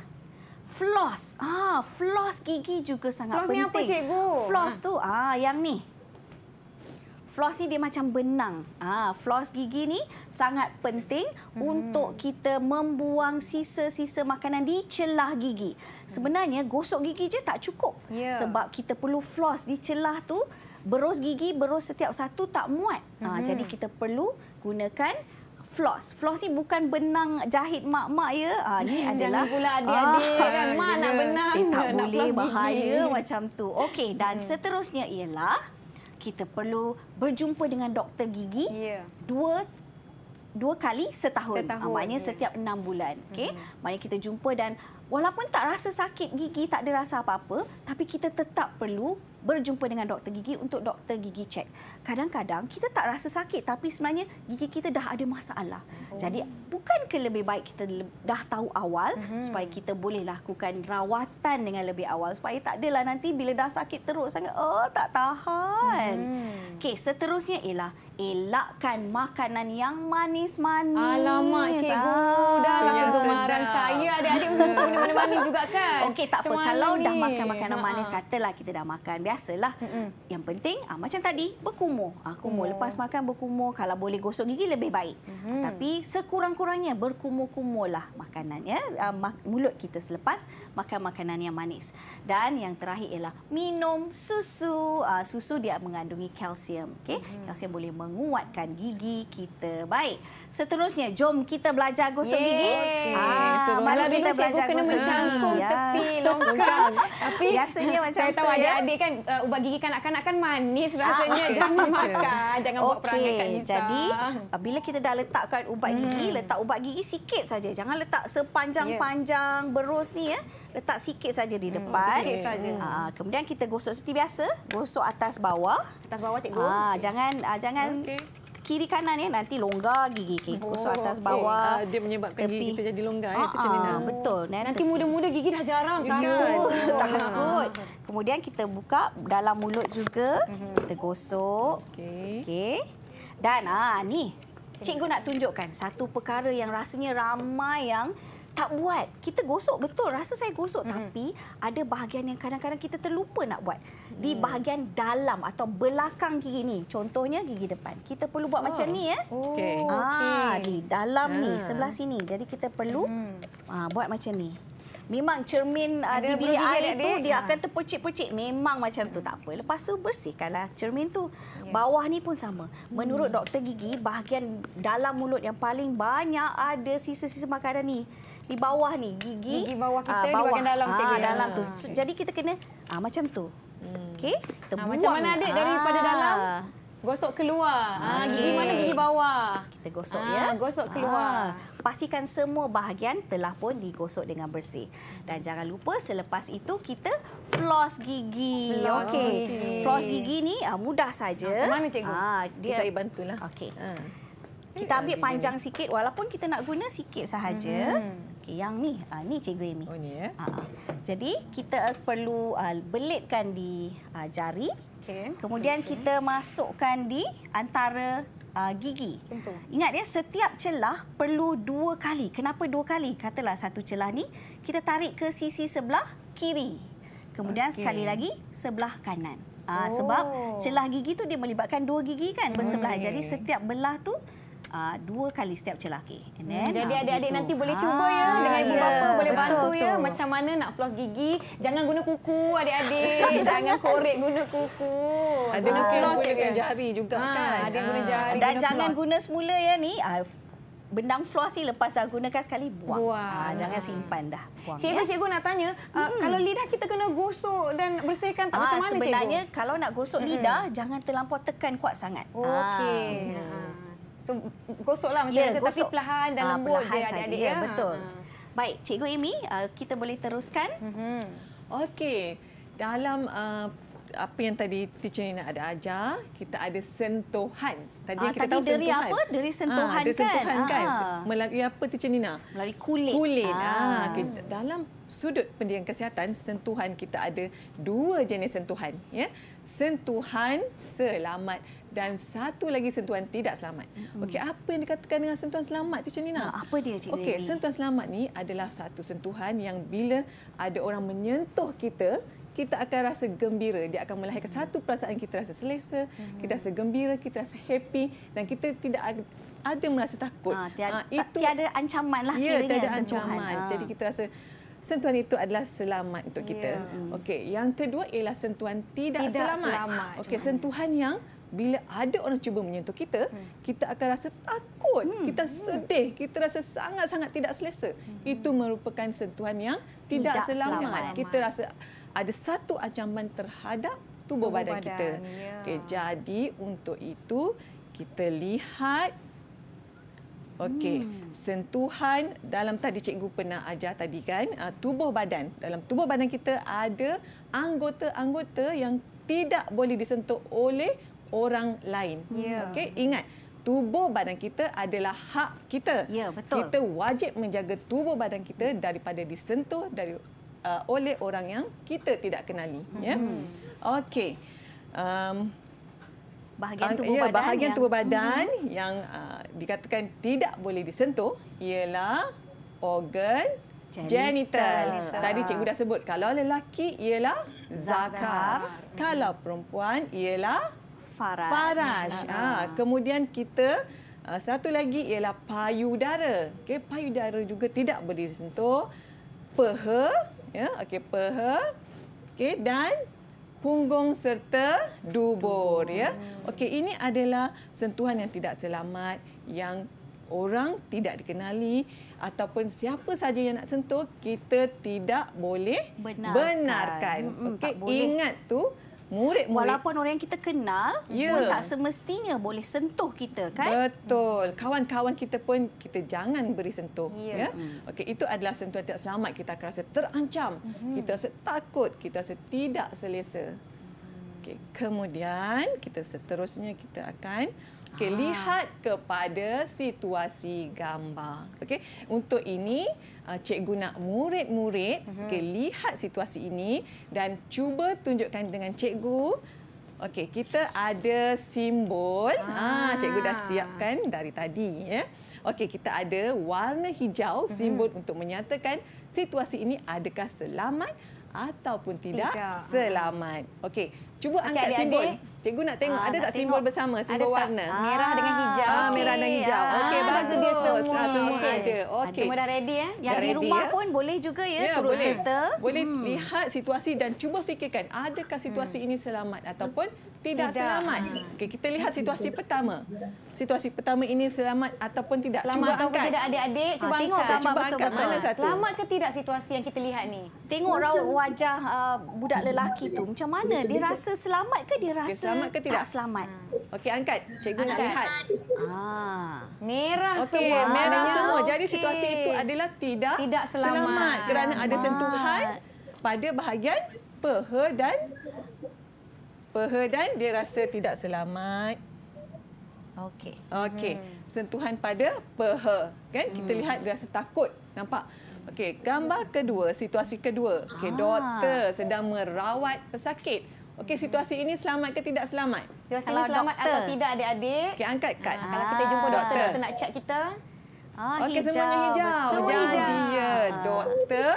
[SPEAKER 3] floss. Ah, floss gigi juga sangat floss penting. Floss ni apa cikgu? Floss tu ah yang ni floss ni dia macam benang. ha, floss gigi ni sangat penting hmm. untuk kita membuang sisa-sisa makanan di celah gigi. Hmm. Sebenarnya gosok gigi je tak cukup. Yeah. Sebab kita perlu floss di celah tu berus gigi berus setiap satu tak muat. Ha, hmm. jadi kita perlu gunakan floss. Floss ni bukan benang jahit mak-mak ya. Ha, ah, ini Jangan adalah pula adik-adik ah, kan. mak yeah. nak benang eh, tak boleh bahaya gigi. macam tu. Okey dan hmm. seterusnya ialah kita perlu berjumpa dengan doktor gigi yeah. dua dua kali setahun. setahun. Ah, maknanya yeah. setiap enam bulan. Okay? Mm-hmm. Maknanya kita jumpa dan walaupun tak rasa sakit gigi, tak ada rasa apa-apa, tapi kita tetap perlu berjumpa dengan doktor gigi untuk doktor gigi cek. Kadang-kadang kita tak rasa sakit tapi sebenarnya gigi kita dah ada masalah. Oh. Jadi bukan ke lebih baik kita dah tahu awal mm-hmm. supaya kita boleh lakukan rawatan dengan lebih awal supaya tak adalah nanti bila dah sakit teruk sangat oh tak tahan.
[SPEAKER 1] Mm-hmm.
[SPEAKER 3] Okey, seterusnya ialah elakkan makanan yang manis-manis. Alamak cikgu, ah. dah lah ya, kegemaran saya adik-adik untuk mana manis juga kan. Okey, tak Cuman apa. Kalau ni. dah makan makanan manis, katalah kita dah makan. Biasalah. Mm -mm. Yang penting, ah, macam tadi, berkumur. Ah, kumur. Mm. Lepas makan, berkumur. Kalau boleh gosok gigi, lebih baik. Mm -hmm. Tapi sekurang-kurangnya, berkumur-kumurlah makanan. Ya. Ah, mak mulut kita selepas makan makanan yang manis. Dan yang terakhir ialah minum susu. Ah, susu dia mengandungi kalsium. Okay? Mm -hmm. Kalsium boleh menguatkan gigi kita. Baik. Seterusnya, jom kita belajar gosok Yeay. gigi. Okay. Ah, Sebelum mana kita belajar gosok gigi? mencangkung yeah. Ya. tepi longkang. Tapi biasanya
[SPEAKER 2] macam saya tahu ya. adik-adik kan uh, ubat gigi kanak-kanak kan manis ah. rasanya. Ah, jangan okay. makan, jangan okay.
[SPEAKER 3] buat perangai kat Nisa. Jadi uh, bila kita dah letakkan ubat hmm. gigi, letak ubat gigi sikit saja. Jangan letak sepanjang-panjang yeah. berus ni ya. Letak sikit saja di hmm, depan. Hmm, sikit saja. Uh, kemudian kita gosok seperti biasa, gosok atas bawah. Atas bawah cikgu. Ah, okay. jangan uh, jangan okay kiri kanan ya nanti longgar gigi kita. Oh, so atas bawah. Uh, dia
[SPEAKER 4] menyebabkan tepi. gigi kita
[SPEAKER 3] jadi longgar ya tersebina. Ah, ah, uh, betul. Nanti, nanti muda-muda gigi dah jarang kan. Ya, tak Oh, takut. Kemudian kita buka dalam mulut juga. Mhm. Kita gosok. Okey. Okay. Dan ah ni. Cikgu nak tunjukkan satu perkara yang rasanya ramai yang tak buat. Kita gosok betul, rasa saya gosok mm -hmm. tapi ada bahagian yang kadang-kadang kita terlupa nak buat. Di hmm. bahagian dalam atau belakang gigi ni. Contohnya gigi depan. Kita perlu buat oh. macam ni ya. Eh. Oh, okey. Ah, di dalam yeah. ni ah. sebelah sini. Jadi kita perlu mm. ah, buat macam ni. Memang cermin uh, di bilik air dia, tu dia, dia ah. akan terpercik-percik. Memang macam tu. Tak apa. Lepas tu bersihkanlah cermin tu. Yeah. Bawah ni pun sama. Menurut hmm. doktor gigi, bahagian dalam mulut yang paling banyak ada sisa-sisa makanan ni di bawah ni gigi gigi bawah kita aa, ah, bawah. di bahagian dalam ah, cikgu dalam tu ah. so, jadi kita kena aa, macam tu hmm. okey kita aa, macam mana adik daripada aa. dalam gosok keluar aa, gigi mana gigi bawah kita gosok aa, ya gosok keluar aa. pastikan semua bahagian telah pun digosok dengan bersih dan jangan lupa selepas itu kita floss gigi okey floss gigi ni mudah saja macam mana cikgu aa, dia saya bantulah okey kita ambil panjang sikit walaupun kita nak guna sikit sahaja. -hmm. Okey, yang ni, uh, ni Cikgu Amy. Oh, ni ya. Uh, uh. Jadi, kita perlu uh, belitkan di uh, jari. Okay. Kemudian okay. kita masukkan di antara uh, gigi. Tentu. Ingat ya, setiap celah perlu dua kali. Kenapa dua kali? Katalah satu celah ni kita tarik ke sisi sebelah kiri. Kemudian okay. sekali lagi sebelah kanan. Uh, oh. Sebab celah gigi tu dia melibatkan dua gigi kan bersebelah. Hmm. Jadi setiap belah tu uh, dua kali setiap celah kek. Hmm, jadi ah, adik-adik nanti boleh cuba ya ah, dengan ibu yeah, bapa boleh betul, bantu ya. betul. ya macam
[SPEAKER 2] mana nak floss gigi. Jangan guna kuku adik-adik. jangan korek guna kuku. Ada guna mungkin jari juga kan. Ada ha.
[SPEAKER 3] guna jari. Dan guna jangan floss. guna semula ya ni. Uh, Benang floss ni lepas dah gunakan sekali, buang. buang. Ha, jangan simpan dah. Cikgu-cikgu
[SPEAKER 2] ya? nak tanya, hmm. uh, kalau lidah kita kena gosok dan bersihkan
[SPEAKER 1] tak ha, macam mana sebenarnya, cikgu? Sebenarnya kalau
[SPEAKER 3] nak gosok lidah, hmm.
[SPEAKER 2] jangan terlampau tekan kuat sangat.
[SPEAKER 3] Okey. Ha. Hmm. So gosok lah macam yeah, rasa gosok. tapi perlahan dan lembut uh, perlahan dia adik-adik. ya, ya, betul.
[SPEAKER 4] Baik, Cikgu Amy, uh, kita boleh teruskan. Mm-hmm. Okey, dalam uh, apa yang tadi teacher Nina ada ajar, kita ada sentuhan. Tadi ah, kita tadi tahu dari apa? Dari ah, sentuhan ha, kan? sentuhan kan? Ah. Melalui apa teacher Nina? Melalui kulit. Kulit. Ah. Ha. Ah, okay. Dalam sudut pendidikan kesihatan, sentuhan kita ada dua jenis sentuhan. Ya? Sentuhan selamat dan satu lagi sentuhan tidak selamat. Hmm. Okey, apa yang dikatakan dengan sentuhan selamat Teacher Nina? Ha, ah, apa dia Cik Okey, sentuhan selamat ni adalah satu sentuhan yang bila ada orang menyentuh kita, kita akan rasa gembira. Dia akan melahirkan hmm. satu perasaan kita rasa selesa, hmm. kita rasa gembira, kita rasa happy dan kita tidak ada merasa takut. Ha, tiada, ha, itu, tiada ancaman lah ya, kiranya tiada sentuhan. Ancaman. Ha. Jadi kita rasa Sentuhan itu adalah selamat untuk ya, kita. Yeah. Mm. Okey, yang kedua ialah sentuhan tidak, tidak selamat. selamat. Okey, sentuhan yang bila ada orang cuba menyentuh kita, hmm. kita akan rasa takut, hmm. kita hmm. sedih, kita rasa sangat-sangat tidak selesa. Hmm. Itu merupakan sentuhan yang tidak, tidak selamat. selamat. Kita rasa ada satu ancaman terhadap tubuh, tubuh badan, badan kita. Ya. Okay, jadi untuk itu kita lihat Okey, hmm. sentuhan dalam tadi cikgu pernah ajar tadi kan, ah, tubuh badan. Dalam tubuh badan kita ada anggota-anggota yang tidak boleh disentuh oleh orang lain. Yeah. Okey, ingat tubuh badan kita adalah hak kita. Ya, yeah, betul. Kita wajib menjaga tubuh badan kita daripada disentuh dari uh, oleh orang yang kita tidak kenali, mm-hmm. ya. Yeah? Hmm. Okey. Um bahagian tubuh yeah, badan bahagian yang... tubuh badan mm-hmm. yang uh, dikatakan tidak boleh disentuh ialah organ Genital. genital. Tadi cikgu dah sebut kalau lelaki ialah zakar, zakar. kalau perempuan ialah faraj. Faraj. Ha, kemudian kita satu lagi ialah payudara. Okey, payudara juga tidak boleh sentuh. Peha, ya, okey, peha. Okey, dan punggung serta dubur, ya. Okey, ini adalah sentuhan yang tidak selamat yang orang tidak dikenali ataupun siapa saja yang nak sentuh kita tidak boleh benarkan, benarkan. okey ingat tu murid-murid. Walaupun orang yang kita kenal ya. pun tak semestinya boleh sentuh kita, kan? Betul. Kawan-kawan kita pun kita jangan beri sentuh. Ya. ya? Hmm. Okey, itu adalah sentuhan tidak selamat. Kita akan rasa terancam. Hmm. Kita rasa takut. Kita rasa tidak selesa. Okay, kemudian kita seterusnya kita akan okay, ah. lihat kepada situasi gambar. Okay, untuk ini uh, cikgu nak murid-murid mhm. okay, lihat situasi ini dan cuba tunjukkan dengan cikgu. Okey, kita ada simbol. Ah. Ah, cikgu dah siapkan dari tadi. Ya. Okey, kita ada warna hijau, mhm. simbol uhum. untuk menyatakan situasi ini adakah selamat ataupun tidak, tidak. selamat. Okey, cuba okay, angkat adik -adik. simbol. Cikgu nak tengok ah, ada tak simbol tengok. bersama, simbol ada warna? Tak? Ah, merah dengan hijau. Ah, okay. Merah dengan hijau. Ah, Okey, bagus. Dia semua ah, semua okay. ada. Ah, Okey. Semua dah ready ya. Eh? Yang di rumah ready, ya? pun boleh juga ya, ya terus serta. Boleh hmm. lihat situasi dan cuba fikirkan adakah situasi hmm. ini selamat ataupun tidak, tidak. selamat. Ah. Okey, kita lihat hmm. situasi pertama situasi pertama ini selamat ataupun tidak. Selamat cuba ataupun tidak ada adik ha, Cuba ha, tengok angkat. Tengok gambar betul-betul. Selamat
[SPEAKER 2] ke tidak situasi yang kita lihat ni?
[SPEAKER 3] Tengok raut
[SPEAKER 4] wajah uh, budak lelaki
[SPEAKER 2] tu. Macam mana? Dia rasa selamat ke dia rasa selamat ke tidak? tak selamat? Hmm. Okey, angkat. Cikgu nak
[SPEAKER 3] lihat. Ah.
[SPEAKER 4] Merah okay. semua. Merah ah, semua. Jadi okay. situasi itu adalah tidak, tidak selamat. selamat. Kerana selamat. ada sentuhan pada bahagian peha dan... Peha dan dia rasa tidak selamat. Okey. Okey. Hmm. Sentuhan pada peha, kan? Kita hmm. lihat dia rasa takut. Nampak? Okey, gambar kedua, situasi kedua. Okey, ah. doktor sedang merawat pesakit. Okey, situasi ini selamat ke tidak selamat? Situasi kalau ini selamat doktor. atau tidak adik-adik? Okey, angkat kad. Ah. Kalau kita jumpa doktor, doktor nak cat kita. Ah, Okey, semuanya hijau. Semua Jadi, hijau. Ya, doktor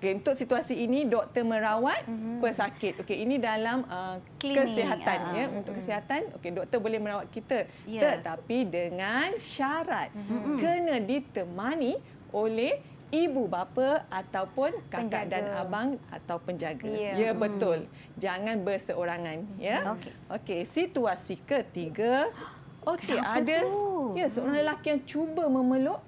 [SPEAKER 4] Okay, untuk situasi ini doktor merawat mm-hmm. pesakit. Okey, ini dalam uh, kesihatan uh, ya. Ah. Untuk mm kesihatan, okey doktor boleh merawat kita yeah. tetapi dengan syarat mm-hmm. kena ditemani oleh ibu bapa ataupun kakak penjaga. dan abang atau penjaga. Yeah. Ya, ya mhm. betul. Mm. Jangan berseorangan ya. Okey. Okey, situasi ketiga. Okey, ada ya seorang lelaki yang cuba memeluk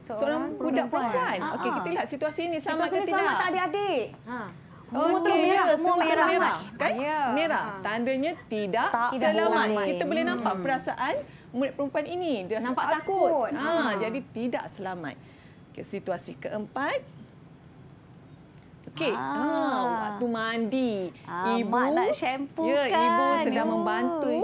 [SPEAKER 4] seorang, seorang budak perempuan. Ha, ha. Okey, ah. kita lihat situasi ini sama ke tidak? Situasi selamat tak ada adik. Ha. Oh, semua okay. merah. Semua merah. Semua merah. Kan? Ya. Merah. Tandanya tidak, tak tidak selamat. Boleh. Kita boleh hmm. nampak hmm. perasaan murid perempuan ini. Dia rasa nampak takut. takut. Ha. ha. Jadi tidak selamat. Okay, situasi keempat. Okey, ah. ah, waktu mandi. Ah, ibu, mak nak shampoo ya, kan? Ibu sedang oh. membantu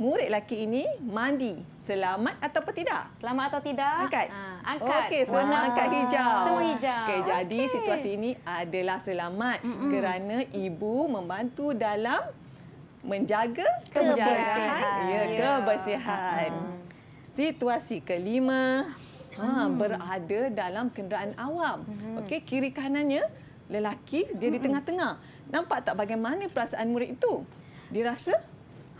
[SPEAKER 4] murid lelaki ini mandi selamat atau tidak? Selamat atau tidak? Angkat. Ha, angkat. Okey, semua wow. angkat hijau. Semua hijau. Okey, jadi okay. situasi ini adalah selamat Mm-mm. kerana ibu membantu dalam menjaga kebersihan. kebersihan. Ya, ya. kebersihan. Ha. Situasi kelima, ha, hmm. berada dalam kenderaan awam. Hmm. Okey, kiri kanannya lelaki dia Mm-mm. di tengah-tengah. Nampak tak bagaimana perasaan murid itu? Dia rasa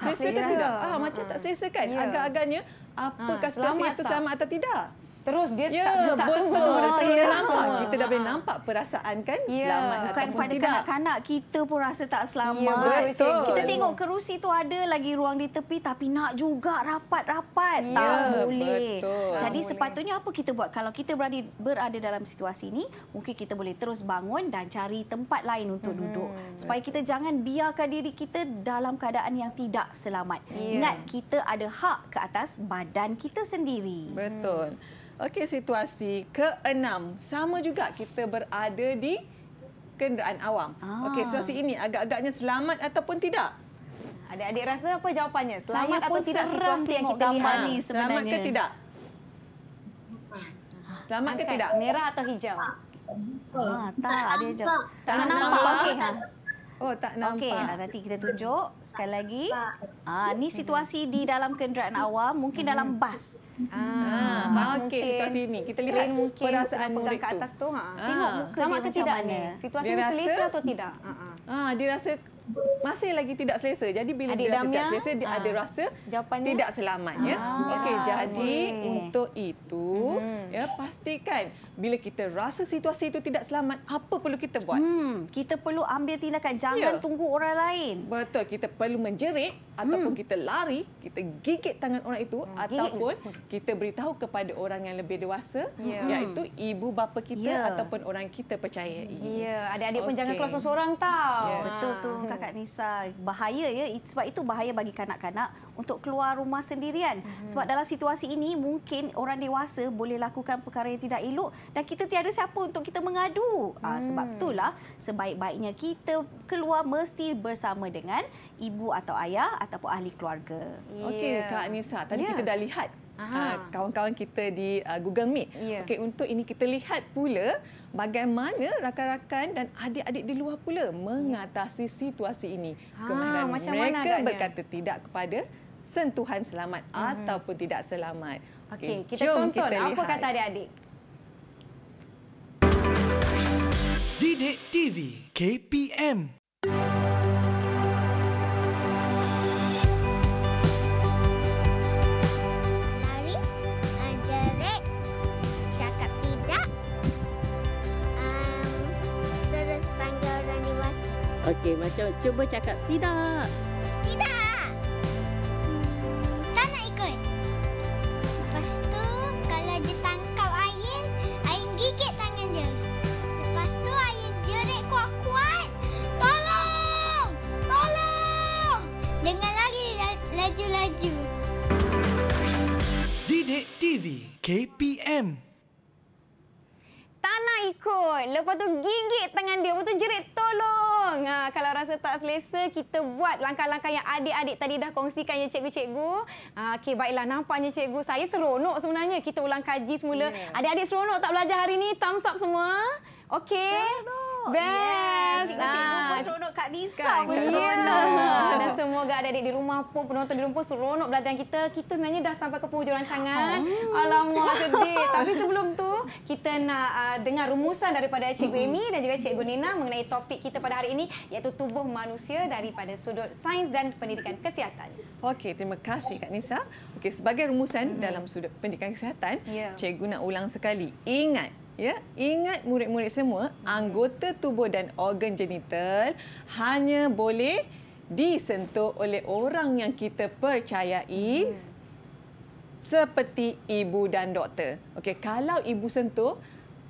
[SPEAKER 4] Ha, selesa ke tidak? Ah, macam tak ha. selesa kan? Yeah. Agak-agaknya ha, apakah ha, selamat itu tak? selamat atau tidak? Terus dia ya, tak betul. tak betul. Terus ah, ya, selamat. Kita dah boleh nampak perasaan kan ya. selamat Bukan ataupun tidak. Bukan pada kanak-kanak kita pun
[SPEAKER 3] rasa tak ya, selamat. Ya, betul. betul. Kita tengok kerusi tu ada lagi ruang di tepi tapi nak juga rapat-rapat. Ya, tak boleh. Betul. Jadi tak sepatutnya boleh. apa kita buat? Kalau kita berada, berada dalam situasi ini, mungkin kita boleh terus bangun dan cari tempat lain untuk hmm, duduk. Supaya betul. kita jangan biarkan diri kita dalam keadaan yang tidak selamat. Ya. Ingat kita ada hak
[SPEAKER 4] ke atas badan kita sendiri. Betul. Hmm. Okey, situasi keenam. Sama juga kita berada di kenderaan awam. Ah. Okey, situasi ini agak-agaknya selamat ataupun tidak? Adik-adik rasa apa jawapannya? Selamat atau tidak situasi yang kita lihat ah. ni Selamat ke tidak?
[SPEAKER 2] Selamat Angkat ke tidak? Merah atau hijau?
[SPEAKER 1] Ah, tak, ada hijau. Tak nampak. nampak. Okay, ha?
[SPEAKER 2] Oh,
[SPEAKER 3] tak nampak. Okey, nanti kita tunjuk sekali lagi. Ah, ni situasi di dalam kenderaan awam, mungkin dalam bas.
[SPEAKER 2] Ah, ah okey situasi
[SPEAKER 3] ni. Kita lihat mungkin perasaan
[SPEAKER 2] murid ke atas tu. Ha. Ah.
[SPEAKER 4] Tengok muka Sama dia macam mana. Situasi dia selesa atau tidak? Ha ah. Ah, dia rasa masih lagi tidak selesa. Jadi bila Adik dia rasa tak selesa, dia ada ah, rasa jawapannya? tidak selamat. Ya? Ah, okey, jadi okay. untuk itu, hmm. ya, pastikan bila kita rasa situasi itu tidak selamat, apa perlu kita buat? Hmm. Kita perlu ambil tindakan. Jangan ya. tunggu orang lain. Betul. Kita perlu menjerit ataupun hmm. kita lari, kita gigit tangan orang itu hmm. ataupun kita beritahu kepada orang yang lebih dewasa yeah. iaitu ibu bapa kita yeah. ataupun orang kita percayai. Ya, yeah. adik-adik okay. pun jangan keluar seorang tau. Yeah. Ya. Betul
[SPEAKER 3] tu. Hmm kata Kak Nisa bahaya ya sebab itu bahaya bagi kanak-kanak untuk keluar rumah sendirian hmm sebab dalam situasi ini mungkin orang dewasa boleh lakukan perkara yang tidak elok dan kita tiada siapa untuk kita mengadu mm. sebab itulah sebaik-baiknya kita keluar mesti bersama dengan ibu atau ayah ataupun ahli keluarga. Yeah. Okey Kak ya. Nisa
[SPEAKER 4] tadi yeah. kita ya. dah lihat Ah, kawan-kawan kita di uh, Google Meet. Yeah. Okey, untuk ini kita lihat pula bagaimana rakan-rakan dan adik-adik di luar pula mengatasi situasi ini. Ha, macam mereka mana agaknya? berkata tidak kepada sentuhan selamat mm-hmm. ataupun tidak selamat. Okey, okay, kita jom tonton kita lihat. apa kata adik-adik.
[SPEAKER 1] Didik TV KPM
[SPEAKER 2] Okey, macam cuba cakap tidak. menarik tadi dah kongsikan ya cikgu-cikgu. Ah, okey, baiklah. Nampaknya cikgu saya seronok sebenarnya. Kita ulang kaji semula. Ya. Adik-adik yeah. seronok tak belajar hari ini? Thumbs up semua. Okey. Seronok. Best. Yes. Cikgu-cikgu ah. pun seronok. Kak Nisa pun seronok. Yeah. Dan semoga ada adik di rumah pun, penonton di rumah pun seronok belajar kita. Kita sebenarnya dah sampai ke penghujung rancangan. Oh. Alamak, sedih. Tapi sebelum tu kita nak uh, dengar rumusan daripada Cikgu Amy dan juga Cikgu Nina mengenai topik kita pada hari ini iaitu tubuh
[SPEAKER 4] manusia daripada sudut sains dan pendidikan kesihatan. Okey, terima kasih Kak Nisa. Okey, sebagai rumusan dalam sudut pendidikan kesihatan, yeah. Cikgu nak ulang sekali. Ingat, Ya, ingat murid-murid semua, anggota tubuh dan organ genital hanya boleh disentuh oleh orang yang kita percayai hmm. seperti ibu dan doktor. Okey, kalau ibu sentuh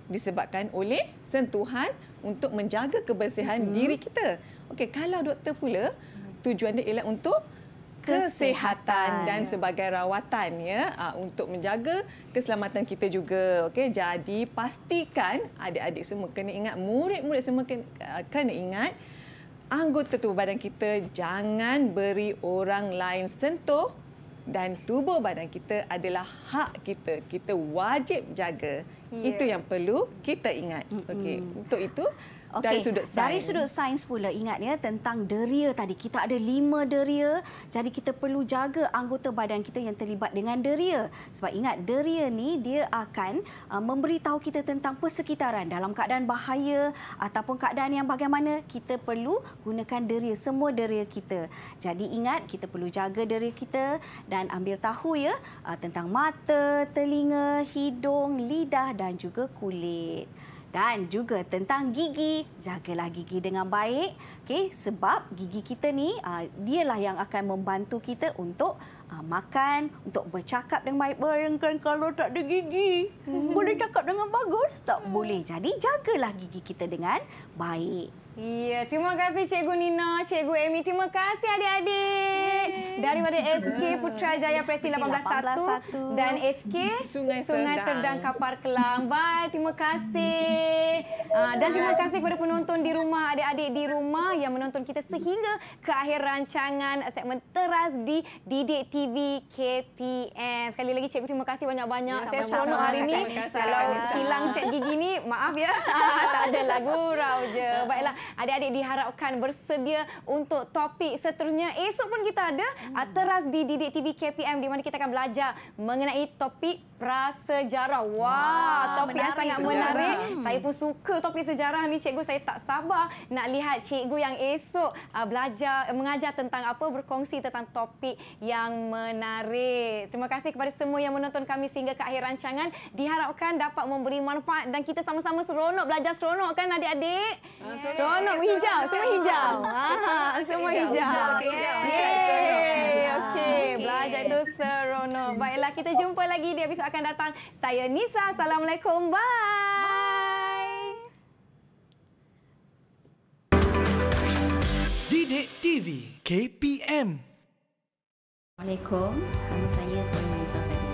[SPEAKER 4] disebabkan oleh sentuhan untuk menjaga kebersihan hmm. diri kita. Okey, kalau doktor pula tujuan dia ialah untuk kesihatan dan sebagai rawatan ya ah, untuk menjaga keselamatan kita juga okey jadi pastikan adik-adik semua kena ingat murid-murid semua kena, ah, kena ingat anggota tubuh badan kita jangan beri orang lain sentuh dan tubuh badan kita adalah hak kita kita wajib jaga yeah. itu ya. yang perlu kita ingat okey untuk itu Okay. Dari sudut sains. Dari sudut
[SPEAKER 3] sains pula ingat ya tentang deria tadi. Kita ada lima deria. Jadi kita perlu jaga anggota badan kita yang terlibat dengan deria. Sebab ingat deria ni dia akan uh, memberitahu kita tentang persekitaran dalam keadaan bahaya ataupun keadaan yang bagaimana kita perlu gunakan deria semua deria kita. Jadi ingat kita perlu jaga deria kita dan ambil tahu ya uh, tentang mata, telinga, hidung, lidah dan juga kulit dan juga tentang gigi. Jagalah gigi dengan baik okay? sebab gigi kita ni uh, dialah yang akan membantu kita untuk uh, makan, untuk bercakap dengan baik. Bayangkan kalau tak ada gigi, hmm. boleh cakap dengan bagus? Tak boleh. Jadi jagalah gigi kita dengan baik.
[SPEAKER 2] Ya, terima kasih Cikgu Nina, Cikgu Amy. Terima kasih adik-adik. Daripada SK Putrajaya Presi 181 dan SK Sungai, Sungai Serdang Kapar Kelang. Bye, terima kasih. Ah, dan terima kasih kepada penonton di rumah, adik-adik di rumah yang menonton kita sehingga ke akhir rancangan segmen teras di Didik TV KPM. Sekali lagi Cikgu terima kasih banyak-banyak. Ya, Saya seronok hari ini. Kalau hilang set gigi ini, maaf ya. Ah, tak ada lagu gurau je. Baiklah adik-adik diharapkan bersedia untuk topik seterusnya. Esok pun kita ada hmm. teras di Didik TV KPM di mana kita akan belajar mengenai topik prasejarah. Wah, wow, topik menarik yang sangat menarik. Hmm. Saya pun suka topik sejarah ni cikgu. Saya tak sabar nak lihat cikgu yang esok uh, belajar eh, mengajar tentang apa berkongsi tentang topik yang menarik. Terima kasih kepada semua yang menonton kami sehingga ke akhir rancangan. Diharapkan dapat memberi manfaat dan kita sama-sama seronok belajar seronok kan adik-adik.
[SPEAKER 4] Uh, ah, so, seronok semua hijau, ah, semua hijau. Ha, semua hijau. Okey. Okey, okey. Belajar tu
[SPEAKER 2] seronok. Baiklah kita oh. jumpa lagi di episod akan datang. Saya Nisa. Assalamualaikum. Bye.
[SPEAKER 1] Didik TV KPM. Assalamualaikum. Nama saya Puan Nisa Fadila.